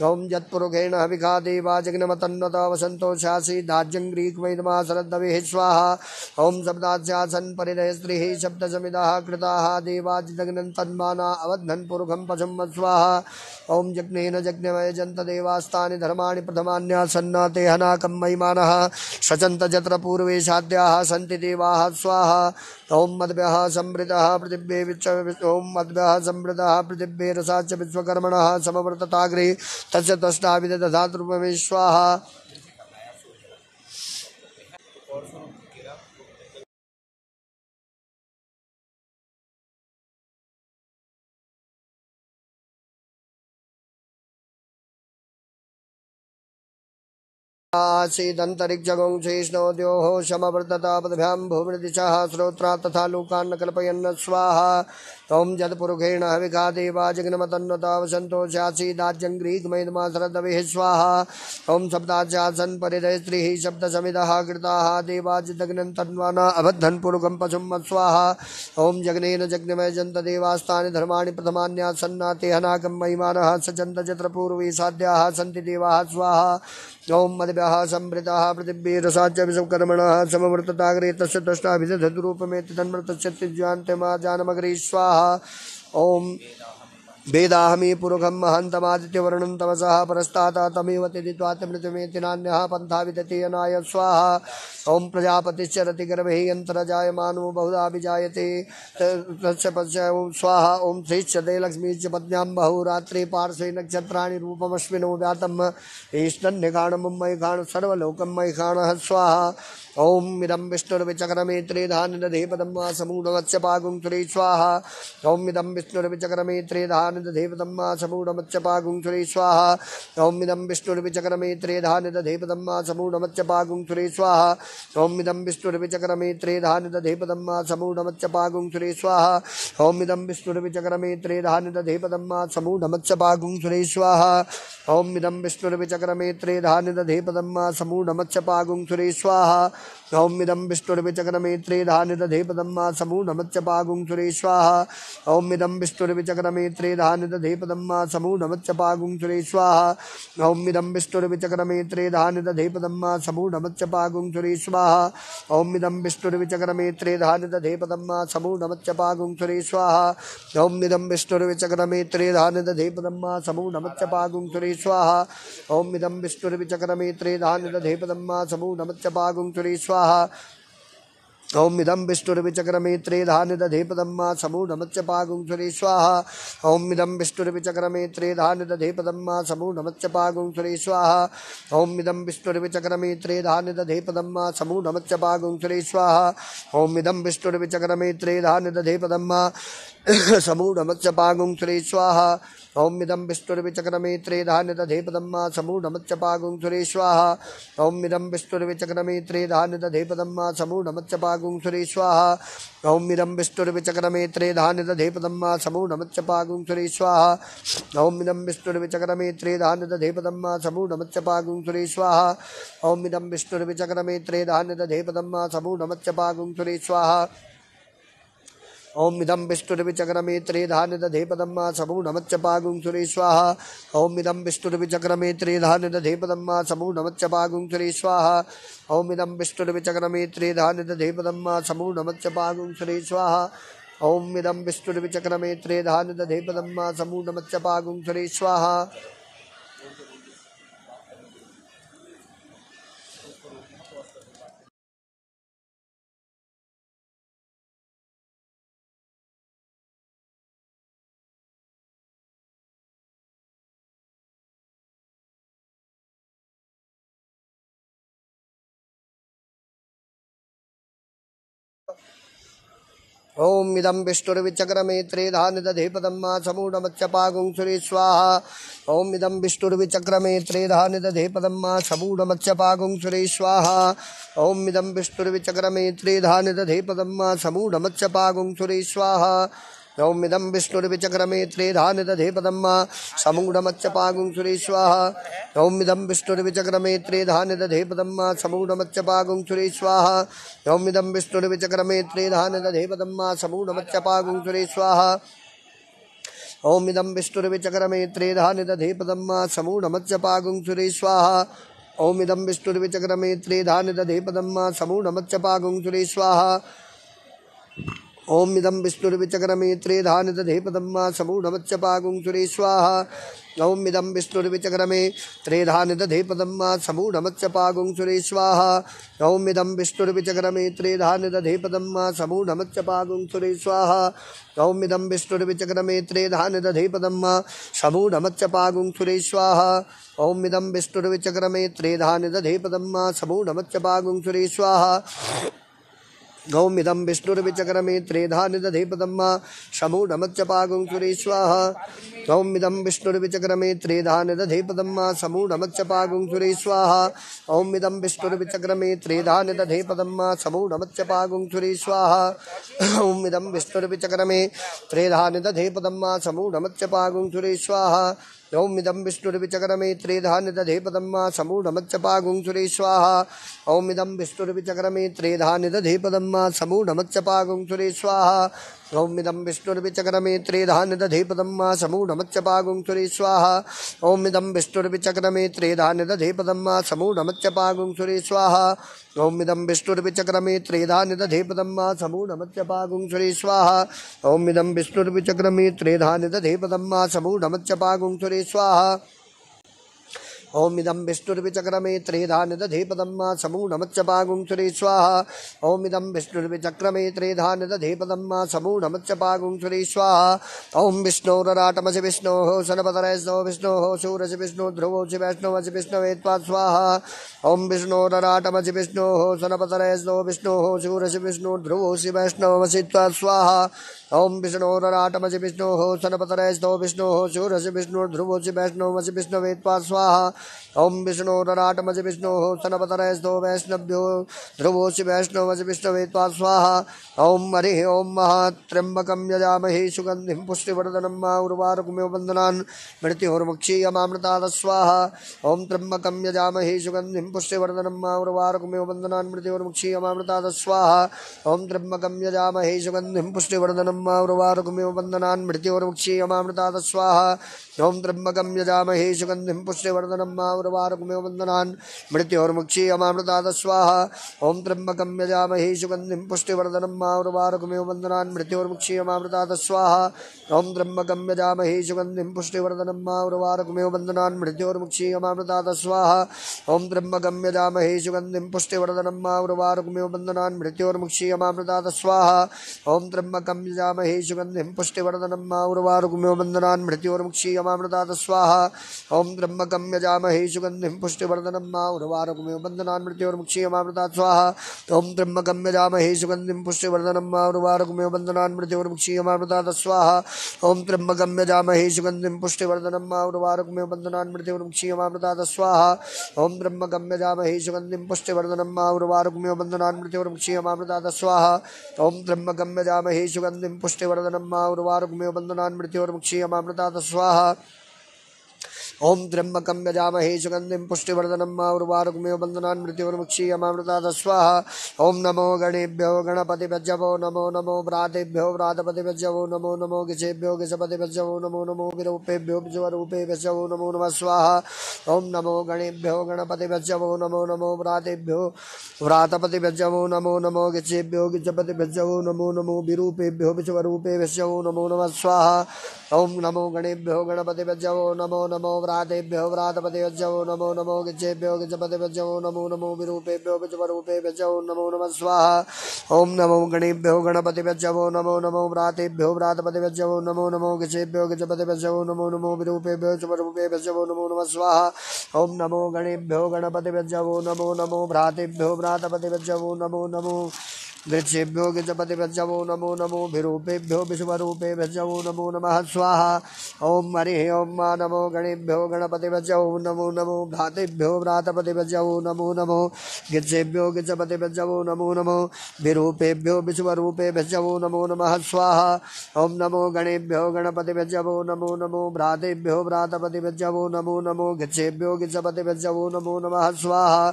S2: सौम यत्पुरुखेण हिखा देवा जग्नमतन्वत वसन्तोषासि धाज्यं ग्रीक्वैदमा शरद्दविः स्वाहा ॐ शब्दास्यासन् परिणय स्त्रीः शब्दसमिदाः देवाज देवाजिजग्नन् तन्माना अवधन पुरुखं पशुं स्वाहा ॐ जग्नेन जग्नमय धर्मा धर्माणि सन्ना ते हनाकं महिमानः सचंत जत्र पूर्वे साध्या सन्ति देवा स्वाहा ओम मद्भ्यः संवृतः पृथिव्ये विच्च ॐ मद्भ्यः संवृतः पृथिव्ये रसाच्च विश्वकर्मणः समवर्तताग्रे तस्य तस्नाविदधातृपमेश्वाः जगों पदभ्याम भूमि दिशा श्रोत्रा तथा लोकान्न कल्पयन स्वाहा त्वं यत्पुरुषेण हविका देवा जगन्मतन्वता वसंतो ग्रीक जग्नमतन्वतावसन्तोषासीदाज्यङ्ग्रीकमयिदमा शरदविः स्वाहा तम परिदय स्त्री शब्द ॐ शब्दाचासन् परिदयस्त्रीः शब्दसमिदः कृताः अभद्धन अबद्धन् पशुम स्वाहा मत्स्वाहा जगनेन जग्नेन जग्नमय जन्त देवास्तानि धर्माणि प्रथमान्यासन्ना तेहनाकं महिमानः सजन्त यत्र पूर्वी साध्याः सन्ति देवाः स्वाहा ॐ मद वेदः संभृतः पृथिवीरसाच्य विषकर्मणः समवर्तताग्रे तस्य दृष्टाभिधरूपमेति तन्मृतस्य त्यज्वान्त्यमा जानमग्रे स्वाहा ओम वेदाहमी पुरुखम महन्तमादित्यवर्णं तमसा परस्ताता तमेव त्यजित्वा तमृतमेति नान्यः पन्था विदति अनाय स्वाहा ॐ प्रजापतिश्चरति गर्भे यन्तरजायमानो बहुधा विजायते तस्य पश्य ॐ स्वाहा ॐ श्रीश्च दे लक्ष्मीश्च पत्न्यां बहुरात्रे पार्श्वे नक्षत्राणि रूपमश्विनो व्यातं ईष्णन्यघाणमुम्मयि घाण सर्वलोकं मयि घाणः स्वाहा ॐ इदं विष्णुर्विचक्रमेत्रे धानिदधे पदं वा समूढवत्स्य पागुं स्वाहा ओम इदम विष्णुर्विचक्रमे धान निदधेपदम्मा समूढमच्चपागुङ्चुरे स्वाहा ॐ इदं विष्णुर्विचक्रमेत्रे धा निदधेपदम्मा समूढमच्चपागुङ्चुरे स्वाहा ॐ इदं विष्णुर्विचक्रमेत्रे धा निदधेपदम्मा समूढमच्चपागुङ्चुरे स्वाहा ॐ इदं विष्णुर्विचक्रमेत्रे धा निदधेपदम्मा समूढमच्चपागुङ्चुरे स्वाहा ॐ इदं विष्णुर्विचक्रमेत्रे धा निदधेपदम्मा समूढमच्चपागुङ्चुरे स्वाहा सौम्यदम विष्णुर्विचक्रमेत्रे धानिदधे पदम्मा समूनमच्चपागुं सुरेश्वाहा सौम्यदम विष्णुर्विचक्रमेत्रे धानिदधे पदम्मा समूनमच्चपागुं सुरेश्वाहा सौम्यदम विष्णुर्विचक्रमेत्रे धानिदधे पदम्मा समूनमच्चपागुं सुरेश्वाहा सौम्यदम विष्णुर्विचक्रमेत्रे धानिदधे पदम्मा समूनमच्चपागुं सुरेश्वाहा सौम्यदम विष्णुर्विचक्रमेत्रे धानिदधे पदम्मा समूनमच्चपागुं सुरेश्वाहा सौम्यदम विष्णुर्विचक्रमेत्रे धानिदधे पदम्मा समूनमच्चपागुं सुरेश्वाहा ओम इदम विष्णुरविचक्रमेत्रे धानिदधे पदम्मा समूढमच्चपागुंसुरे स्वाहा ओम इदम विष्णुरविचक्रमेत्रे धानिदधे पदम्मा समूढमच्चपागुंसुरे स्वाहा ओम इदम विष्णुरविचक्रमेत्रे धानिदधे पदम्मा समूढमच्चपागुंसुरे स्वाहा ओम इदम विष्णुरविचक्रमेत्रे धानिदधे पदम्मा समूढमच्चपागुंसुरे स्वाहा *coughs* ओमिदं विष्णुर्विचक्रमेत्रे धान्यदधे पदम्मा समूढमच्चपागुं सुरेश्वाः ओमिदं विष्णुर्विचक्रमेत्रे धान्यदधे पदम्मा समूढमच्चपागुं सुरेश्वाः ओमिदं विष्णुर्विचक्रमेत्रे धान्यदधे पदम्मा ओमिदम सुरेश्वाः ओमिदं विष्णुर्विचक्रमेत्रे धान्यदधे पदम्मा समूढमच्चपागुं सुरेश्वाः ओमिदं विष्णुर्विचक्रमेत्रे धान्यदधे पदम्मा समूढमच्चपागुं सुरेश्वाः ओम इदम विष्णुरविचक्रमे त्रेधान दधे पदम्मा समू नमच्च पागुं सुरेश्वाहा ओम इदम विष्णुरविचक्रमे त्रेधान दधे पदम्मा समू नमच्च पागुं सुरेश्वाहा ओम इदम विष्णुरविचक्रमे त्रेधान दधे पदम्मा समू नमच्च पागुं सुरेश्वाहा ओम इदम विष्णुरविचक्रमे त्रेधान दधे पदम्मा समू नमच्च पागुं स्वाहा ओम इदम विष्णुर्विचक्रमे त्रेधा निदधेपदं मा समूढमच्चपागुंसुरे स्वाहा ओम इदम विष्णुर्विचक्रमे त्रेधा निदधेपदं मा समूढमच्चपागुंसुरे स्वाहा ओम इदम विष्णुर्विचक्रमे त्रेधा निदधेपदं मा समूढमच्चपागुंसुरे स्वाहा सौमिदम विष्णुर्विचक्रमे धान दधे पदम समुगुणमच्चपागुं सुरेश्वाहा सौमिदम विष्णुर्विचक्रमे धान दधे पदम समुगुणमच्चपागुं सुरेश्वाहा सौमिदम विष्णुर्विचक्रमे धान दधे पदम समुगुणमच्चपागुं सुरेश्वाहा ओमिदम विष्णुर्विचक्रमे धान दधे पदम समूढमच्चपागुं सुरेश्वाहा ओमिदम विष्णुर्विचक्रमे धान दधे पदम पागुंसुरी स्वाहा ओम इदम विष्णुर्विचक्रमेत्रे धान दधे पदम्मा समूढ़वच्च पागुं सुरे स्वाहा ओम इदम विष्णुर्विचक्रमे त्रेधान दधे पदम्मा समूढ़मच्च पागुं सुरे स्वाहा ओम इदम विष्णुर्विचक्रमे त्रेधान दधे पदम्मा समूढ़मच्च पागुं सुरे स्वाहा ओम इदम विष्णुर्विचक्रमे त्रेधान दधे पदम्मा समूढ़मच्च पागुं सुरे स्वाहा ओम इदम विष्णुर्विचक्रमे त्रेधान दधे पदम्मा समूढ़मच्च पागुं सुरे स्वाहा गौमिदं विष्णुर्विचक्रमे त्रेधा निदधे पदम्मा शमो नमच्चपागुं सुरे स्वाहा गौमिदं विष्णुर्विचक्रमे त्रेधा निदधे पदम्मा शमो नमच्चपागुं सुरे स्वाहा औमिदं विष्णुर्विचक्रमे त्रेधा निदधे पदम्मा शमो नमच्चपागुं सुरे स्वाहा औमिदं विष्णुर्विचक्रमे त्रेधा निदधे पदम्मा शमो नमच्चपागुं स्वाहा ओमिदं विष्णुर्विचक्रमे त्रेधानिदधे पदं मा समूढमच्चपागुङ्सुरे स्वाहा ओमिदं विष्णुर्विचक्रमे त्रेधानिदधे पदं मा समूढमच्चपागुङ्सुरे स्वाहा ओमिदं विष्णुर्विचक्रमेत्रेधानिदधेपदं मा पागुंसुरी स्वाहा ओमिदं विष्णुर्विचक्रमेत्रेधानिदधेपदं मा पागुंसुरी स्वाहा ओमिदं विष्णुर्विचक्रमेत्रेधानिदधेपदं मा पागुंसुरी स्वाहा ओमिदं विष्णुर्विचक्रमेत्रेधानिदधेपदं मा पागुंसुरी स्वाहा ओमिदं विष्णुर्विचक्रमे त्रेधा निदधे पदं मा समूढमच्चपागुङ्सुरे स्वाहा ओमिदं विष्णुर्विचक्रमे त्रेधा निदधे पदं मा समूढमच्चपागुङ्सुरे स्वाहा ॐ विष्णोरराटमसि विष्णोः सनपतरयस्नो विष्णोः शूरसि विष्णु ध्रुवोऽसि वैष्णवसि विष्णुवेत्वा स्वाहा ॐ विष्णोरराटमसि विष्णोः सनपतरयस्नो विष्णोः शूरसि विष्णु ध्रुवोऽसि वैष्णवसि त्वा स्वाहा ओम विष्णोराटमसि विष्णु ध्रुव विष्णोः वैष्णो मज विष्णु वेत्वा स्वाहा विष्णु विष्णोराटमसि विष्णोः सनपतरस्तो वैष्णव्यो मज विष्णु वेत्वा स्वाहा ओम हरि ओम महात्र्यम्बकं यजामहे सुगन्धिं पुष्टिवर्धनम मा वंदना वन्दनान् मामृता स्वाहा ओम त्र्यम्बकं यजामहे सुगन्धिं पुष्टिवर्धनम मा वंदना वन्दनान् मामृता स्वाहा ओम त्र्यम्बकं यजामहे सुगन्धिं पुष्टिवर्धनम ब्रह्मारुवारुगुमिव वन्दनान् स्वाहा ओं त्र्यम्बकं यजामहे सुगन्धिं पुष्टिवर्धनं मारुवारुगुमिव वन्दनान् मृत्योर्मुक्षीयमामृताद स्वाहा ओं त्र्यम्बकं सुगंधि सुगन्धिं पुष्टिवर्धनं मारुवारुगुमिव वन्दनान् मृत्योर्मुक्षीयमामृताद स्वाहा ओं त्र्यम्बकं सुगंधि सुगन्धिं पुष्टिवर्धनं मारुवारुगुमिव वन्दनान् मृत्योर्मुक्षीयमामृताद स्वाहा ओं त्र्यम्बकं यजामहे सुगन्धिं पुष्टिवर्धनं वंदना वन्दनान् मृत्योर्मुक्षीयमामृताद स्वाहा ओं त्र्यम्बकं यजा वापयामहे सुगन्धिं पुष्टिवर्धनं मा उर्वारुकुम्यो वन्दनान् मृत्योर्मुक्षीयमामृतात् स्वाहा ॐ त्र्यम्बकं यजामहे सुगन्धिं पुष्टिवर्धनं मा उर्वारुकुम्यो वन्दनान् मृत्योर्मुक्षीयमामृतात् स्वाहा ॐ त्र्यम्बकं यजामहे सुगन्धिं पुष्टिवर्धनं मा उर्वारुकुम्यो वन्दनान् मृत्योर्मुक्षीयमामृतात् स्वाहा ॐ त्र्यम्बकं यजामहे सुगन्धिं पुष्टिवर्धनं मा उर्वारुकुम्यो वन्दनान् मृत्योर्मुक्षीयमामृतात् स्वाहा ॐ त्र्यम्बकं यजामहे सुगन्धिं पुष्टिवर्धनं मा उर्वारुकुम्यो वन्दनान् मृत्योर्मुक्षीयमामृतात् स्वाहा ॐ त्र्यम्बकं यजामहे सुगन्धिं पुष्टिवर्धनम उर्वारुग्मे बंधनान् मृत्योर्मुक्षीयमामृतात् स्वाहा ओम त्र्यंबकम यजामहे सुगंधिम पुष्टिवर्धनम उर्वारुकमेव बंधनान् मृत्युर्मुक्षीयमामृतात् स्वाहा नमो गणेभ्यो गणपतिभ्यजवो नमो नमो व्रातेभ्यो व्रातपतिभ्यजवो नमो नमो गिषेभ्यो गिषपतिभ्यजवो नमो नमो विरूपेभ्यो विश्वरूपेभ्यजवो नमो नम स्वाहा ओं नमो गणेभ्यो गणपतिभ्यजवो नमो नमो व्रातेभ्यो व्रातपतिभ्यजवो नमो नमो गिषेभ्यो भजवो नमो नमो विरूपेभ्यो विश्वरूपेभ्यजवो नमो नम स्वाहा ॐ नमो गणेभ्यो गणपतिभ्यवो नमो नमो व्रातेभ्यो व्रातपतिभ्यवो नमो नमो गिच्छेभ्यो गिच्छपतिभ्यवो नमो नमो विरूपेभ्यो विचपरूपेभ्यवो नमो नमः स्वाहा ॐ नमो गणेभ्यो गणपतिभ्यवो नमो नमो व्रातेभ्यो व्रातपतिभ्यवो नमो नमो गिच्छेभ्यो गिच्छपतिभ्यवो नमो नमो विरूपेभ्यो विचपरूपेभ्यवो नमो नमः स्वाहा ॐ नमो गणेभ्यो गणपतिभ्यवो नमो नमो भ्रातेभ्यो व्रातपतिभ्यवो नमो नमो वृक्षेभ्यो गजपतिभ्यजवो नमो नमो विरूपेभ्यो विश्वरूपे भ्यजवो नमो नम स्वाहा ओं हरि ओं मा नमो गणेभ्यो गणपतिभ्यजवो नमो नमो भ्रातेभ्यो भ्रातपतिभ्यजवो नमो नमो गिजेभ्यो गिर्जपतिभ्यजवो नमो नमो विरूपेभ्यो विश्वरूपे भ्यजवो नमो नम स्वाहा ओं नमो गणेभ्यो गणपतिभ्यजवो नमो नमो भ्रातेभ्यो भ्रातपतिभ्यजवो नमो नमो गिर्जेभ्यो गिर्जपतिभ्यजवो नमो नम स्वाहा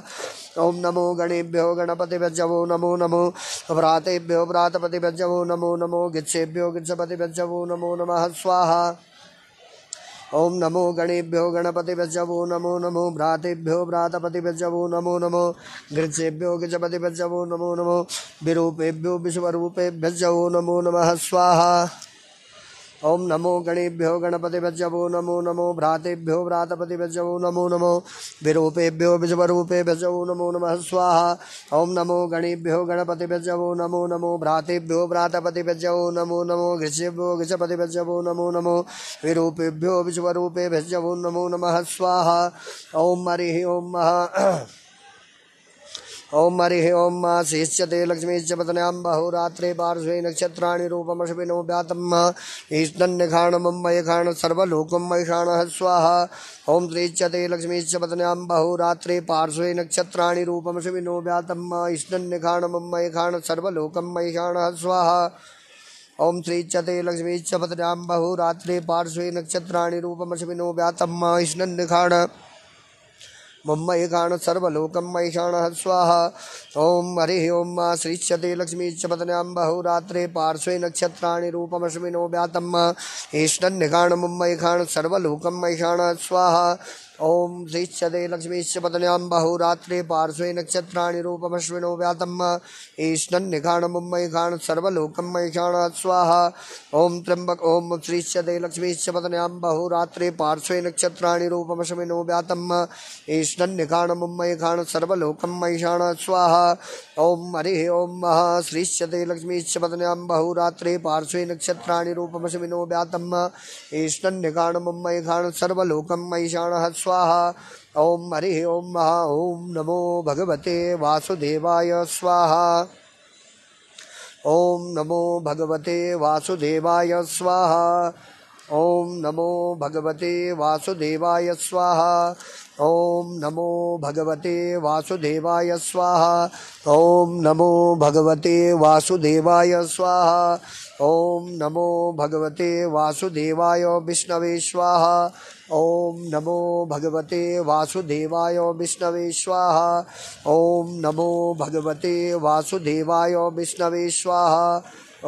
S2: ओं नमो गणेभ्यो गणपतिभ्यजवो नमो नमो व्रातेभ्यो व्रातपतिभ्यजवो नमो नमो गिच्छेभ्यो गिच्छपतिभ्यो नमो नम स्वाहा ओम नमो गणेभ्यो गणपतिभ्यो नमो नमो भ्रातेभ्यो भ्रातपतिभ्यो नमो नमो गृजेभ्यो गिजपतिभ्यजवो नमो नमो विरूपेभ्यो विश्वरूपेभ्यजवो नमो नमः स्वाहा ओम नमो गणेभ्यो गणपतिभ्यवो नमो नमो भ्रातेभ्यो भ्रातपतिभ्यवो नमो नमो विरूपेभ्यो विश्वरूपेभ्यवो नमो नमः स्वाहा ओम नमो गणेभ्यो गणपतिभ्यवो नमो नमो भ्रातेभ्यो भ्रातपतिभ्यवो नमो नमो घृषेभ्यो घृषपतिभ्यवो नमो नमो विरूपेभ्यो विश्वरूपेभ्यवो नमो नमः स्वाहा ओम हरि ओम महा ओम हरिः ओम मा शिष्यते लक्ष्मी पतनां बहुरात्रे पार्श्वे नक्षत्राणि रूपमश्विनो व्यातम् ईष्णन्यघाणमम्बयघाण सर्वलोकं मयिषाणः स्वाहा ॐ श्रीच्यते लक्ष्मीश्च पतनां बहुरात्रे पार्श्वे नक्षत्राणि रूपमश्विनो व्यातम् ईष्णन्यघाणमम्बयघाण सर्वलोकं मयिषाणः स्वाहा ओम श्रीच्यते लक्ष्मी पतनां बहुरात्रे पार्श्वे नक्षत्राणि रूपमश्विनो व्यातम् ईष्णन्यघाण मुम्मयिकाण सर्वलोकं मयिषाणः स्वाहा ॐ हरि ॐ मा श्रीचते लक्ष्मी पतन्यां बहुरात्रे पार्श्वे नक्षत्राणि रूपमश्मिनो व्यातं मा ईष्टन्यकाण मुम्मयिकाण सर्वलोकं मयिषाणः स्वाहा ॐ ह्रीश्चदे लक्ष्मीश्च पदन्यां बहुरात्रे पार्श्वे नक्षत्राणि रूपमश्विनो व्यातम् ईष्णन्निघाणमुम्मयि घाण सर्वलोकं मयिषाणात् स्वाहा ॐ त्र्यम्बक ॐ श्रीश्चदे लक्ष्मीश्च पदन्यां बहुरात्रे पार्श्वे नक्षत्राणि रूपमश्विनो व्यातम् ईष्णन्निघाणमुम्मयि घाण सर्वलोकं मयिषाणात् स्वाहा ओम हरिः ओम महा श्रीश्चदे लक्ष्मीश्च पदन्यां बहुरात्रे पार्श्वे नक्षत्राणि रूपमश्विनो व्यातम् ईष्णन्निघाणमुम्मयि घाण सर्वलोकं मयिषाणः स्वाहा स्वाहा ओम हरि ओम महा ओम नमो भगवते वासुदेवाय स्वाहा ओम नमो भगवते वासुदेवाय स्वाहा ओम नमो भगवते वासुदेवाय स्वाहा ओम नमो भगवते वासुदेवाय स्वाहा ओम नमो भगवते वासुदेवाय स्वाहा ओम नमो भगवते वासुदेवाय विष्णवे स्वाहा ओम नमो भगवते वासुदेवाय विष्णवे स्वाहा ओम नमो भगवते वासुदेवाय विष्णवे स्वाहा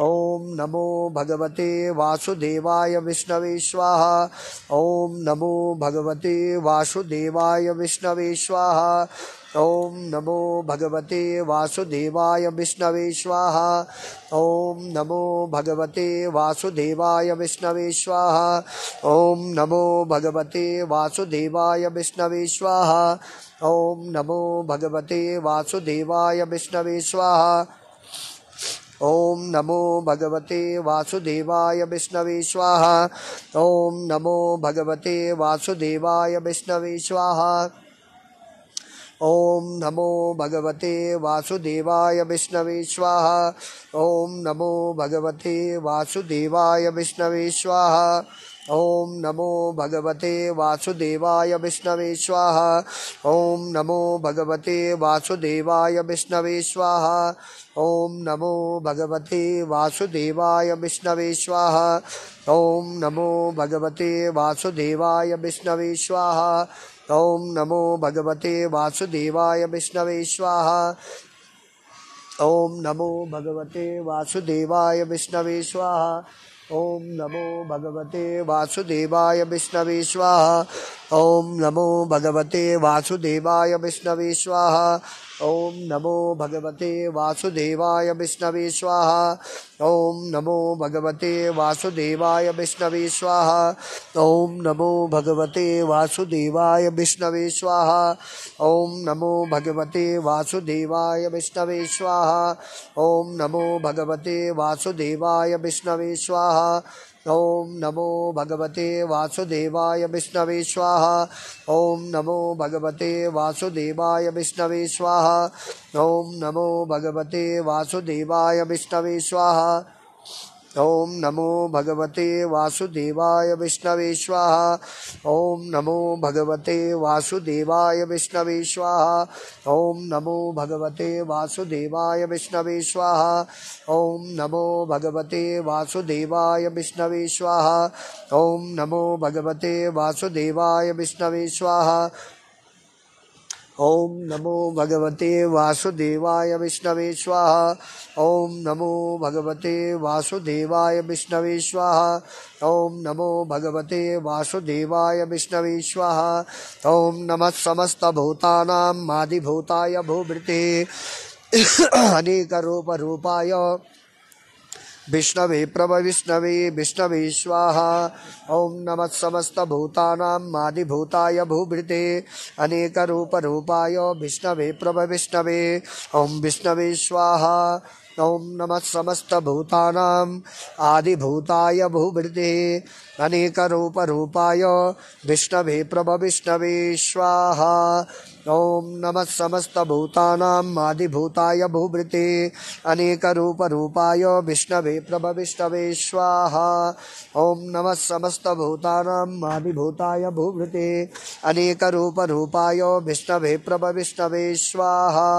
S2: ओम नमो भगवते वासुदेवाय विष्णवे स्वाहा ओम नमो भगवते वासुदेवाय विष्णवे स्वाहा ओम नमो भगवते वासुदेवाय विष्णवे स्वाहा ओम नमो भगवते वासुदेवाय विष्णवे स्वाहा ओम नमो भगवते वासुदेवाय विष्णवे स्वाहा ओम नमो भगवते वासुदेवाय विष्णवे स्वाहा ओम नमो भगवते वासुदेवाय विष्णवे स्वाहा ओम नमो भगवते वासुदेवाय विष्णवे स्वाहा ओम नमो भगवते वासुदेवाय विष्णवे स्वाहा ओम नमो भगवते वासुदेवाय विष्णवे स्वाहा ओम नमो भगवते वासुदेवाय विष्णवे स्वाहा ओम नमो भगवते वासुदेवाय विष्णवे स्वाहा ओम नमो भगवते वासुदेवाय विष्णवे स्वाहा ओम नमो भगवते वासुदेवाय विष्णवे स्वाहा ओं नमो भगवते वासुदेवाय विष्णवे स्वाहा नमो भगवते वासुदेवाय विष्णवे स्वाहा ओं नमो भगवते वासुदेवाय विष्णवे स्वाहा ओं नमो भगवते वासुदेवाय विष्णवे स्वाहा ओम नमो भगवते वासुदेवाय विष्णवे स्वाहा ओम नमो भगवते वासुदेवाय विष्णवे स्वाहा ओम नमो भगवते वासुदेवाय विष्णवे स्वाहा ओम नमो भगवते वासुदेवाय विष्णवे स्वाहा ओम नमो भगवते वासुदेवाय विष्णवे स्वाहा ओम नमो भगवते वासुदेवाय विष्णवे स्वाहा ओम नमो भगवते वासुदेवाय विष्णवे स्वाहा ओम नमो भगवते वासुदेवाय विष्णवे स्वाहा ओम नमो भगवते वासुदेवाय विष्णवे ओम नमो भगवते वासुदेवाय विष्णवे ओम नमो भगवते वासुदेवाय विष्णवे ओम नमो भगवते वासुदेवाय विष्णवे ओम नमो भगवते वासुदेवाय विष्णवे ओम नमो भगवते वासुदेवाय विष्णवे स्वाहा नमो भगवते वासुदेवाय विष्णवे स्वाहा नमो भगवते वासुदेवाय विष्णवे स्वाहा ॐ नमः समस्तभूतानां मादिभूताय भूभृते *coughs* रूपाय विष्णवे प्रभ विष्णवे विष्णवे स्वाहा ओं नमः समस्त भूतानां भूभृते अनेक रूप रूपाय विष्णवे प्रभ विष्णवे ओं विष्णवे स्वाहा ओं नमः समस्त भूतानां भूभृते अनेक रूप रूपाय विष्णवे प्रभ विष्णवे स्वाहा ओम नमः समस्त भूतानाम आदिभूताय भूभृते अनेक रूप रूपाय विष्णवे प्रभ विष्णवे स्वाहा ओम नमः समस्त भूतानाम आदिभूताय भूभृते अनेक रूप रूपाय विष्णवे प्रभ विष्णवे स्वाहा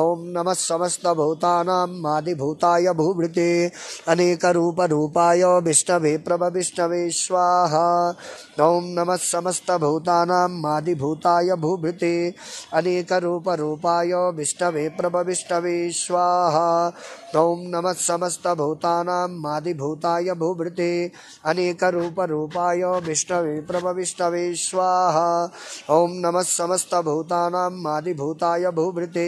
S2: ओम नमः समस्त भूतानाम आदिभूताय भूभृते अनेक रूप रूपाय विष्णवे प्रभ विष्णवे लक्ष्मी स्वाहा ॐ नमः समस्तभूतानां मादिभूताय भूभृते विष्णवे प्रभ विष्णवे स्वाहा ओम नम ॐ नमः समस्तभूतानां मादिभूताय भूभृते अनेकरूपरूपाय विष्णवे प्रभविष्णवे स्वाहा ॐ नमः समस्तभूतानां मादिभूताय भूभृते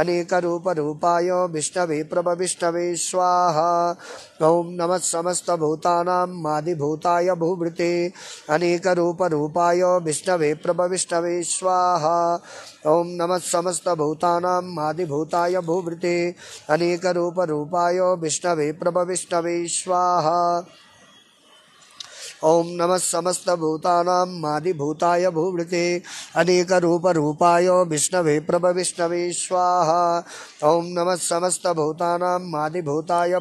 S2: अनेकरूपरूपाय विष्णवे प्रभविष्णवे स्वाहा ॐ नमः समस्तभूतानां मादिभूताय भूभृते अनेकरूपरूपाय विष्णवे प्रभविष्णवे स्वाहा ॐ नमः समस्तभूतानां मादिभूताय भूभृते रूप रूपायो विष्णवे प्रभ विष्णवे स्वाहा ॐ नमः भूवृते अनेक रूप रूपायो विष्णवे प्रभ विष्णवे स्वाहा ॐ नमः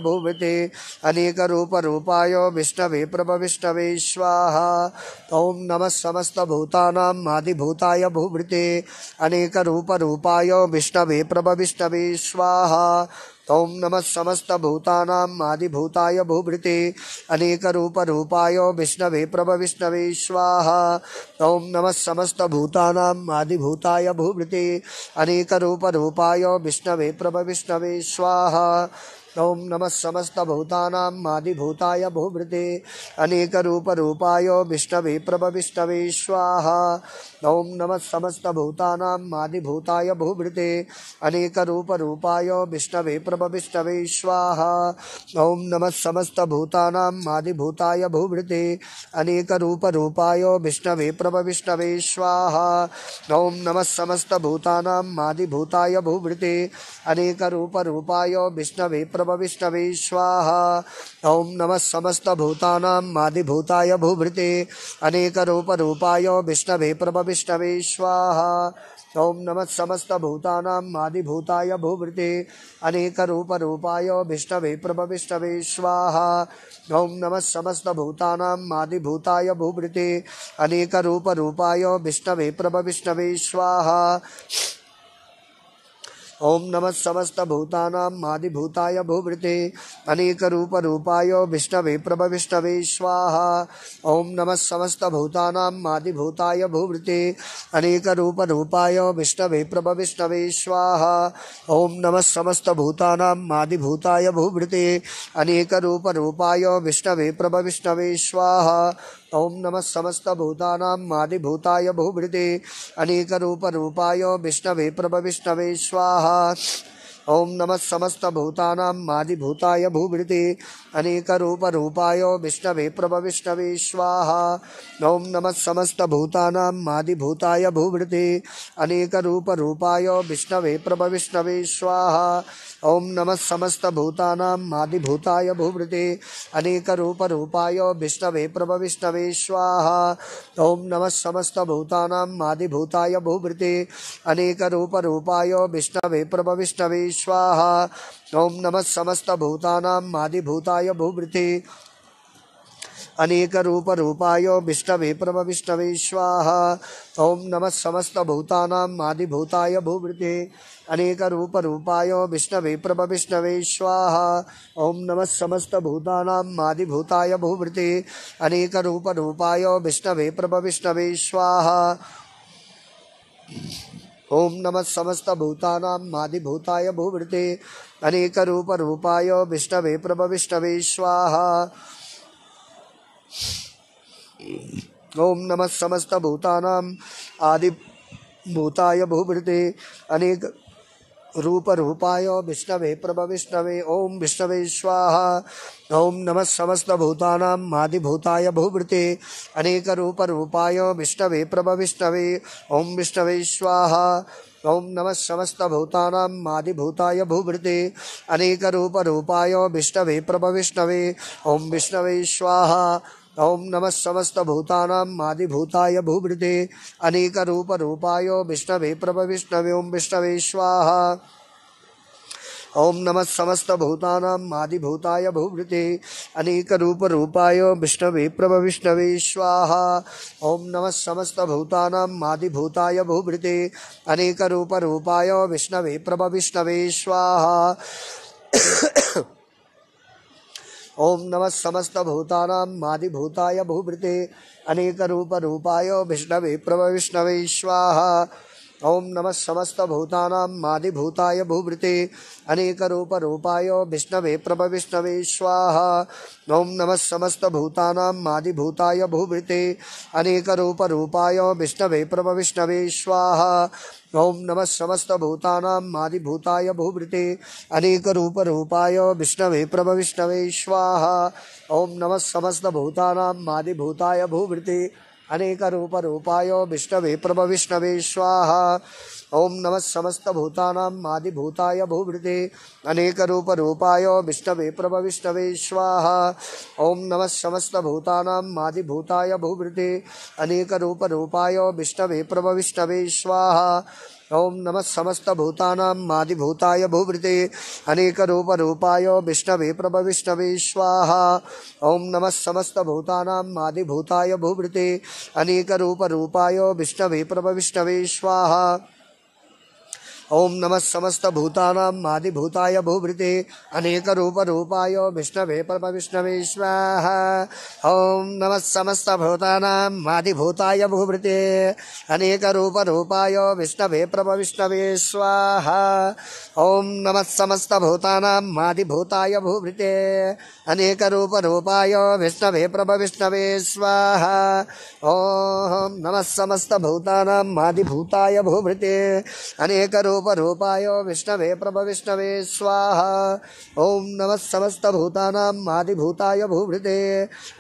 S2: भूवृते अनेक रूप रूपायो विष्णवे प्रभ विष्णवे स्वाहा ॐ नमः भूवृते अनेक रूप रूपायो विष्णवे प्रभ विष्णवे स्वाहा तौं नमः समस्तभूतानाम् आदिभूताय भूभृते अनेकरूपरूपाय विष्णवे प्रभविष्णवे स्वाहा ॐ नमः समस्तभूतानाम् आदिभूताय भूभृते अनेकरूपरूपाय विष्णवे प्रभविष्णवे स्वाहा ॐ नमः समस्तभूतानाम् आदिभूताय भूभृते अनेकरूपरूपाय विष्णवे प्रभविष्णवे स्वाहा ओम ॐ नमः समस्तभूतानाम् आदिभूताय रूप रूपाय विष्णवे प्रभ विष्णवे स्वाहा ओम ॐ नमः समस्तभूतानाम् आदिभूताय रूप रूपाय विष्णवे प्रभ विष्णवे स्वाहा ओम ॐ नमः समस्तभूतानाम् आदिभूताय रूप रूपाय विष्णवे प्रभ विष्णवे स्वाहा ओम ॐ नमः समस्तभूतानाम् आदिभूताय रूप रूपाय विष्णवे प्रभ विष्णवे स्वाहा ॐ नमः समस्तभूतानाम् आदिभूताय भूभृते अनेकरूपरूपाय विष्णवे प्रभ विष्णवे स्वाहा ॐ नमः समस्तभूतानाम् आदिभूताय भूभृते अनेकरूपरूपाय विष्णवे प्रभ विष्णवे स्वाहा ओम नम समस्त भूतानादिभूताय आदिभूताय भूभृते अनेक रूप रूपाय विष्णवे प्रभ विष्णवे स्वाहा ओम नम समस्त भूतानादिभूताय भूभृते अनेक रूप रूपाय विष्णवे प्रभ विष्णवे स्वाहा ओम नम समस्त भूतानादिभूताय आदिभूताय भूभृते अनेक रूप रूपाय विष्णवे प्रभ विष्णवे स्वाहा ओं नमः समस्तभूतानां मादिभूताय भूभृते अनेकरूपरूपाय विष्णवे विष्णवे स्वाहा ॐ नमः समस्तभूतानां मादिभूताय भूभृते अनेकरूपरूपाय विष्णवे विष्णवे स्वाहा ॐ नमः समस्तभूतानां मादिभूताय भूभृते अनेकरूपरूपाय विष्णवे विष्णवे स्वाहा ओम नमः समस्त भूतानां मादिभूताय भूभृते अनेक रूप रूपाय विष्णवे प्रभ विष्णवे स्वाहा ओम नमः समस्त भूतानां मादिभूताय भूभृते अनेक रूप रूपाय विष्णवे प्रभ विष्णवे स्वाहा ओम नमः समस्त भूतानां मादिभूताय भूभृते अनेक रूप रूपायो विष्णवे परम विष्णवे स्वाहा ओम नम समस्त नमः समस्तभूतानाम् भूताय भूवृते अनेक रूप रूपायो विष्णवे परम विष्णवे स्वाहा ओम नम समस्त नमः समस्तभूतानाम् भूताय भूवृते अनेक रूप रूपायो विष्णवे परम विष्णवे स्वाहा ओम नम समस्त भूतानाम भूताय भूवृते अनेक रूप रूपायो विष्णवे परम विष्णवे स्वाहा ओम नम समस्त भूतानाम आदि भूताय भूभृते अनेक रूप रूपाय विष्णवे प्रभ विष्णवे ओम विष्णवे स्वाहा ओम नम समस्त भूतानाम भूभृते अनेक रूप रूपाय विष्णवे प्रभ विष्णवे ओम विष्णवे स्वाहा ओम नम समस्त भूतानाम आदिभूताय भूभृते अनेक रूप रूपाय विष्णवे प्रभ विष्णवे ओम विष्णवे स्वाहा ओम नम समस्त समस्तभूतानां मादिभूताय भूभृते अनेकरूपरूपाय विष्णवे प्रभविष्णवे ओं विष्णवे स्वाहा ओम नम समस्त भूतानां मादिभूताय भूभृते अनेक रूप रूपाय विष्णवे प्रभ विष्णवे स्वाहा ओम नम समस्त भूतानां मादिभूताय भूभृते अनेक रूप रूपाय विष्णवे प्रभ विष्णवे स्वाहा ओम नम समस्त भूतानां मादिभूताय भूभृते अनेक रूप रूपाय विष्णवे प्रव विष्णवे स्वाहा ओम नम समस्त भूतानां अनेक रूप रूपाय विष्णवे प्रभ विष्णवे स्वाहा ओम नम समस्त भूतानां अनेक रूप रूपाय विष्णवे प्रभ विष्णवे स्वाहा ओम नम समस्त भूतानां अनेक रूप रूपाय विष्णवे प्रभ विष्णवे स्वाहा ओम नम समस्त भूतानां मादिभूताय रूपायो विष्णवे स्वाहा ॐ नमः समस्तभूतानाम् अनेक रूप रूपायो विष्णवे विष्णवे स्वाहा ॐ नमः समस्तभूतानाम् अनेक रूप रूपायो विष्णवे विष्णवे स्वाहा ओम नम समस्त भूतानां मादिभूताय भूभृते अनेकरूपरूपाय विष्णवे विष्णवे स्वाहा ओं नम समस्त भूतानां मादिभूताय भूभृते अनेकरूपरूपाय विष्णवे विष्णवे स्वाहा ओम नमः समस्त भूतानाम आदिभूताय भूभृते अनेक रूप रूपाय विष्णवे परम विष्णवे स्वाहा ओम नमः समस्त भूतानाम आदिभूताय भूभृते अनेक रूप रूपाय विष्णवे परम विष्णवे स्वाहा ओम नमः समस्त भूतानाम आदिभूताय भूभृते अनेक रूप रूपाय विष्णवे परम विष्णवे स्वाहा ओम नमः समस्त भूतानाम आदिभूताय भूभृते अनेक रूप रूपरूपाय विष्णवे प्रभविष्णवे स्वाहा ॐ नमः समस्तभूतानाम् आदिभूताय भूभृते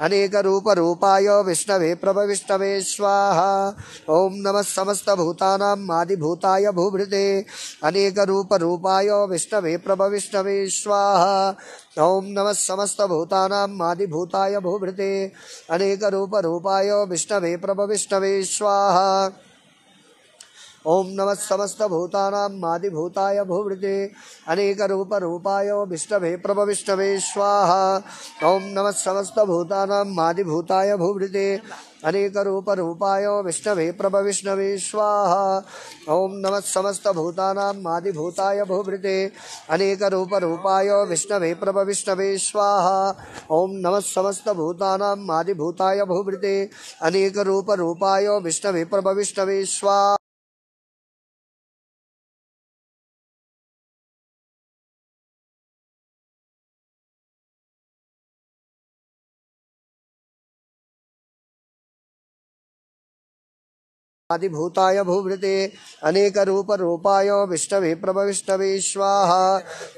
S2: अनेकरूपरूपाय विष्णवे प्रभविष्णवे स्वाहा ॐ नमः समस्तभूतानाम् आदिभूताय भूभृते अनेकरूपरूपाय विष्णवे प्रभविष्णवे स्वाहा ॐ नमः समस्तभूतानाम् आदिभूताय भूभृते अनेकरूपरूपाय विष्णवे प्रभविष्णवे स्वाहा ओम नम समस्त भूतानां मादिभूताय भूवृते अनेक रूप रूपाय विष्णवे प्रभविष्णवे स्वाहा ओम नम समस्त भूतानां मादिभूताय भूवृते अनेक रूप रूपाय विष्णवे प्रभविष्णवे स्वाहा ओम नम समस्त भूतानां मादिभूताय भूवृते अनेक रूप रूपाय विष्णवे प्रभविष्णवे स्वाहा ओम नम समस्त भूतानां मादिभूताय भूवृते अनेक रूप रूपाय विष्णवे प्रभविष्णवे स्वाहा आदिभूताय भूभृते अनेक रूप रूपाय विष्णवे प्रभ विष्णवे स्वाहा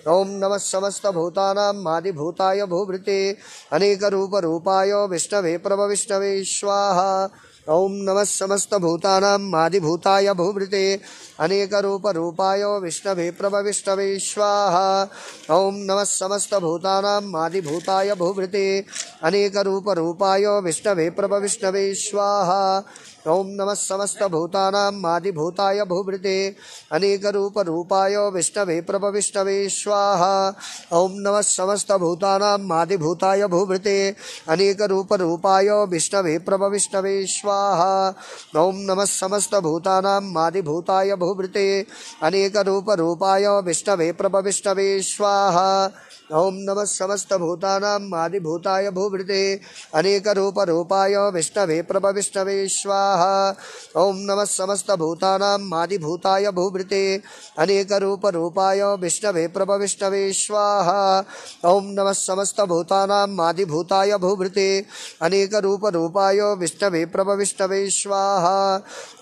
S2: ॐ नमः समस्तभूतानाम् आदिभूताय भूभृते अनेक रूप रूपाय विष्णवे प्रभ विष्णवे स्वाहा ॐ नमः समस्तभूतानाम् आदिभूताय भूभृते अनेक रूप रूपाय विष्णवे प्रभ विष्णवे स्वाहा ॐ नमः समस्तभूतानाम् आदिभूताय भूभृते अनेक रूप रूपाय विष्णवे प्रभ विष्णवे स्वाहा ओम नम समस्त भूतानाम भूभृते अनेक रूप रूपाय विष्णवे प्रभविष्णवे स्वाहा ओम नम समस्त भूतानाम भूभृते अनेक रूप रूपाय विष्णवे प्रभविष्णवे स्वाहा ओम नम समस्त भूतानाम भूभृते अनेक रूप रूपाय विष्णवे प्रभविष्णवे स्वाहा ओम नम समस्त भूतानाम भूभृते अनेक रूप रूपाय विष्णवे प्रभविष्णवे स्वाहा ओं नम समस्त भूतानां भूभृते अनेक विष्णवे प्रभ विष्णवे स्वाहा ओं नम समस्त भूतानां भूभृते अनेक विष्णवे प्रभ विष्णवे स्वाहा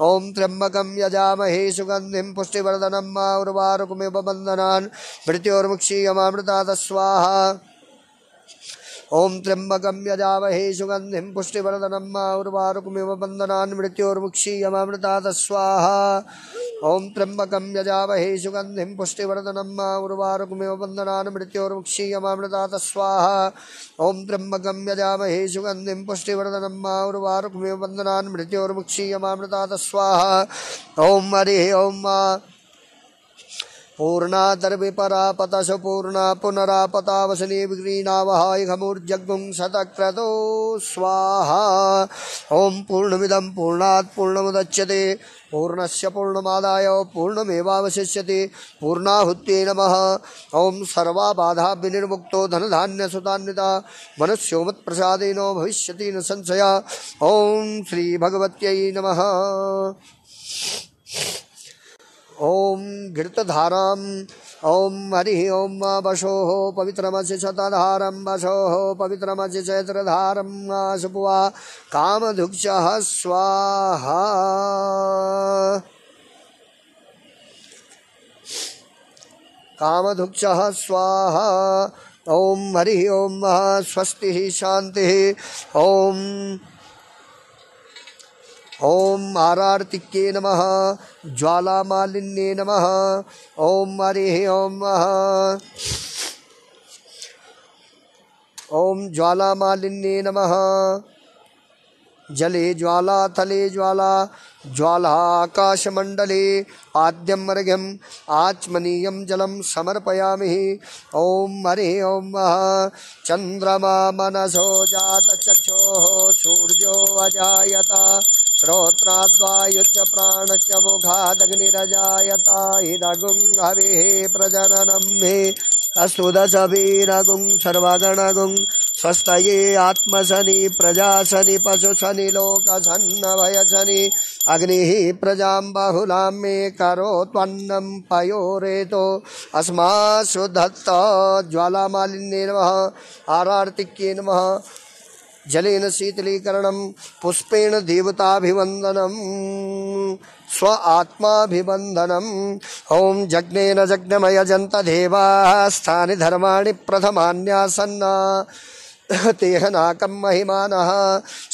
S2: ओं त्र्यंबक यजामहे सुगंधि पुष्टिवर्धनं मा उर्वारुकमिव बन्धनान् स्वाहा ओं त्र्यंबकम यजावहे सुगंधि पुष्टिवर्धनम उर्वारुकमिव बंदना मृत्योर्मुक्षीयमृतात् स्वाहा ओं त्र्यंबकम यजावहे सुगंधि पुष्टिवर्धनम उर्वारुकमिव बंदना मृत्योर्मुक्षीयमृतात् स्वाहा ओं त्र्यंबकम यजावहे सुगंधि पुष्टिवर्धनम उर्वारुकमिव बंदना मृत्योर्मुक्षीयमृतात् स्वाहा ओं हरि ओम पूर्णादर्विपरापतसु पूर्णा पुनरापतावसनीविग्रीणावहाय घमूर्जग्गुं शतक्रतो स्वाहा ॐ पूर्णमिदं पूर्णात् पूर्णमुदच्यते पूर्णस्य पूर्णमादाय पूर्णमेवावशिष्यते पूर्णाहुत्ये नमः ॐ सर्वाबाधाभिनिर्मुक्तो धनधान्यसुतान्विता मनस्योमत्प्रसादेनो भविष्यति न संशया ॐ श्रीभगवत्यै नमः ओम घृतधारम् ओम हरि ओम वशो पवित्रमसी शतधारं वशो पवित्रमसी चैत्रधारम सुपुवा कामधुक्षः स्वाहा कामधुक्षः स्वाहा ओम हरि ओम स्वस्ति शांति ओम ओम आरार्तिके नम ज्वालामालिन्ये नम ओम हरे ओम ओम ज्वालामालिन्ये नम जले ज्वाला थले ज्वाला ज्वालाकाशमण्डले आद्यम अर्घ्यम् आचमनीय जलम समर्पयामि ओम हरे ओम चंद्रमा मनसो जात चक्षो सूर्यो अजायत श्रोत्राद्वायुश्च प्राणश्च मुखादग्निरजायता हिदगुं हविः प्रजननं हि असुदसवीरगुं सर्वगणगुं स्वस्तये आत्मसनि प्रजासनि पशुसनि लोकसन्नभयसनि अग्निः प्रजां बहुलां मे करोत्वन्नं पयोरेतो अस्मा ज्वालामालिन्ये नमः आरार्तिक्ये नमः जलेन शीतलीकरण पुष्पेण देवताभिवन्दनम् स्व आत्माभिवन्दनम् ॐ जज्ञेन जज्ञमयजन्तदेवास्थानि धर्माणि प्रथमान्यासन्ना तेहनाक महिम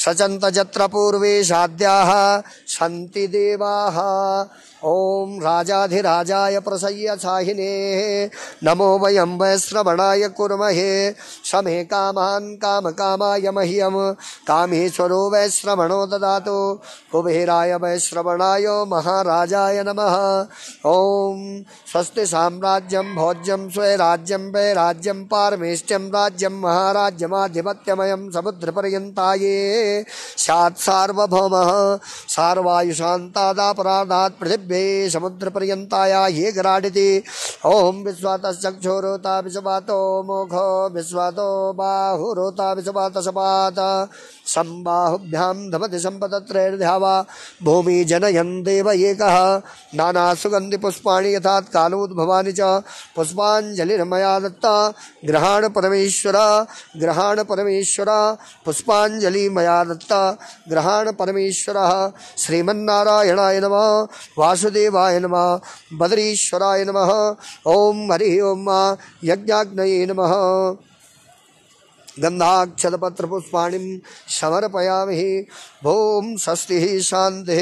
S2: सचन्तजत्र पूर्वे शाद्याः सन्ति देवाः ओम राजाधिराजाय साहिने नमो वयम वैश्रवणाय कुर्महे काम काम कामकामाय मह्यम कामेश्वरो वैश्रवणो ददातो कुबेराय वैश्रवणाय महाराजाय नमः ओम स्वस्ति साम्राज्यम भोज्यम स्वैराज्यं वैराज्यम पारमेष्ट्यं राज्यम महाराज्यमाधिपत्यमयं समुद्रपर्यन्ताये सात सार्वभौमः सार्वायुषान्तादापराधात् पृथिव्या समुद्र पर्यंताया ये गराडिति ओम विश्वात चक्षुरोता विश्वात मोघो विश्वात बाहुरोता विश्वात सपात सम्बाहुभ्यां धमति सम्पदत्रैर्ध्यावा भूमि जनयन देव नाना एकः नानासुगन्धिपुष्पाणि यथात् कालोद्भवानि च पुष्पाञ्जलिर्मया दत्ता ग्रहाण परमेश्वर ग्रहाण परमेश्वर पुष्पाञ्जलिमया दत्ता ग्रहाण परमेश्वरः श्रीमन्नारायणाय नमः वासुदेवाय नम बदरीश्वराय ओं हरि हरिः ॐ यज्ञाग्नये नमः गन्धाक्षतपत्रपुष्पाणिं समर्पयामहि भोम स्वस्ति शांति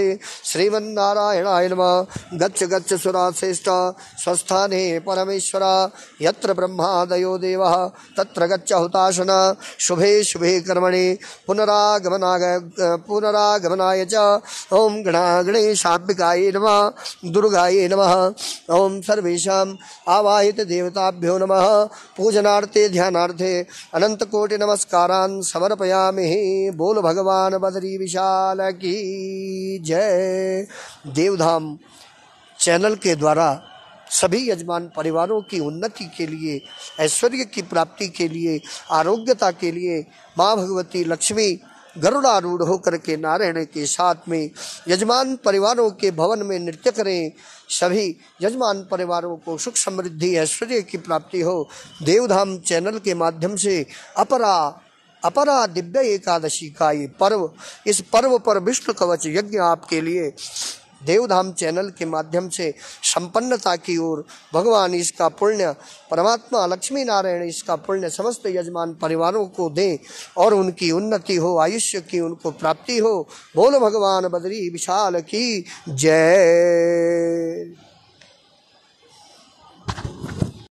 S2: श्रीमन्नारायणाय नमः गच्छ गच्छ श्रेष्ठ स्वस्थाने परमेश्वरा यत्र ब्रह्मादयो देवः तत्र गच्छ हुताशन शुभे शुभे कर्मणि पुनरागमनाग पुनरागमनाय च ओम गणा नम नमः नम नमः सर्वेशा आवाहित देवताभ्यो नमः पूजनार्थे ध्यानार्थे अनन्तकोटि कोटि नमस्कारान् समर्पयामि बोल भगवान बदरी विशाल की जय देवधाम चैनल के द्वारा सभी यजमान परिवारों की उन्नति के लिए ऐश्वर्य की प्राप्ति के लिए आरोग्यता के लिए माँ भगवती लक्ष्मी गरुड़ारूढ़ होकर के नारायण के साथ में यजमान परिवारों के भवन में नृत्य करें सभी यजमान परिवारों को सुख समृद्धि ऐश्वर्य की प्राप्ति हो देवधाम चैनल के माध्यम से अपरा अपरा दिव्य एकादशी का ये पर्व इस पर्व पर विष्णु कवच यज्ञ आपके लिए देवधाम चैनल के माध्यम से संपन्नता की ओर भगवान इसका पुण्य परमात्मा लक्ष्मी नारायण इसका पुण्य समस्त यजमान परिवारों को दें और उनकी उन्नति हो आयुष्य की उनको प्राप्ति हो बोल भगवान बदरी विशाल की जय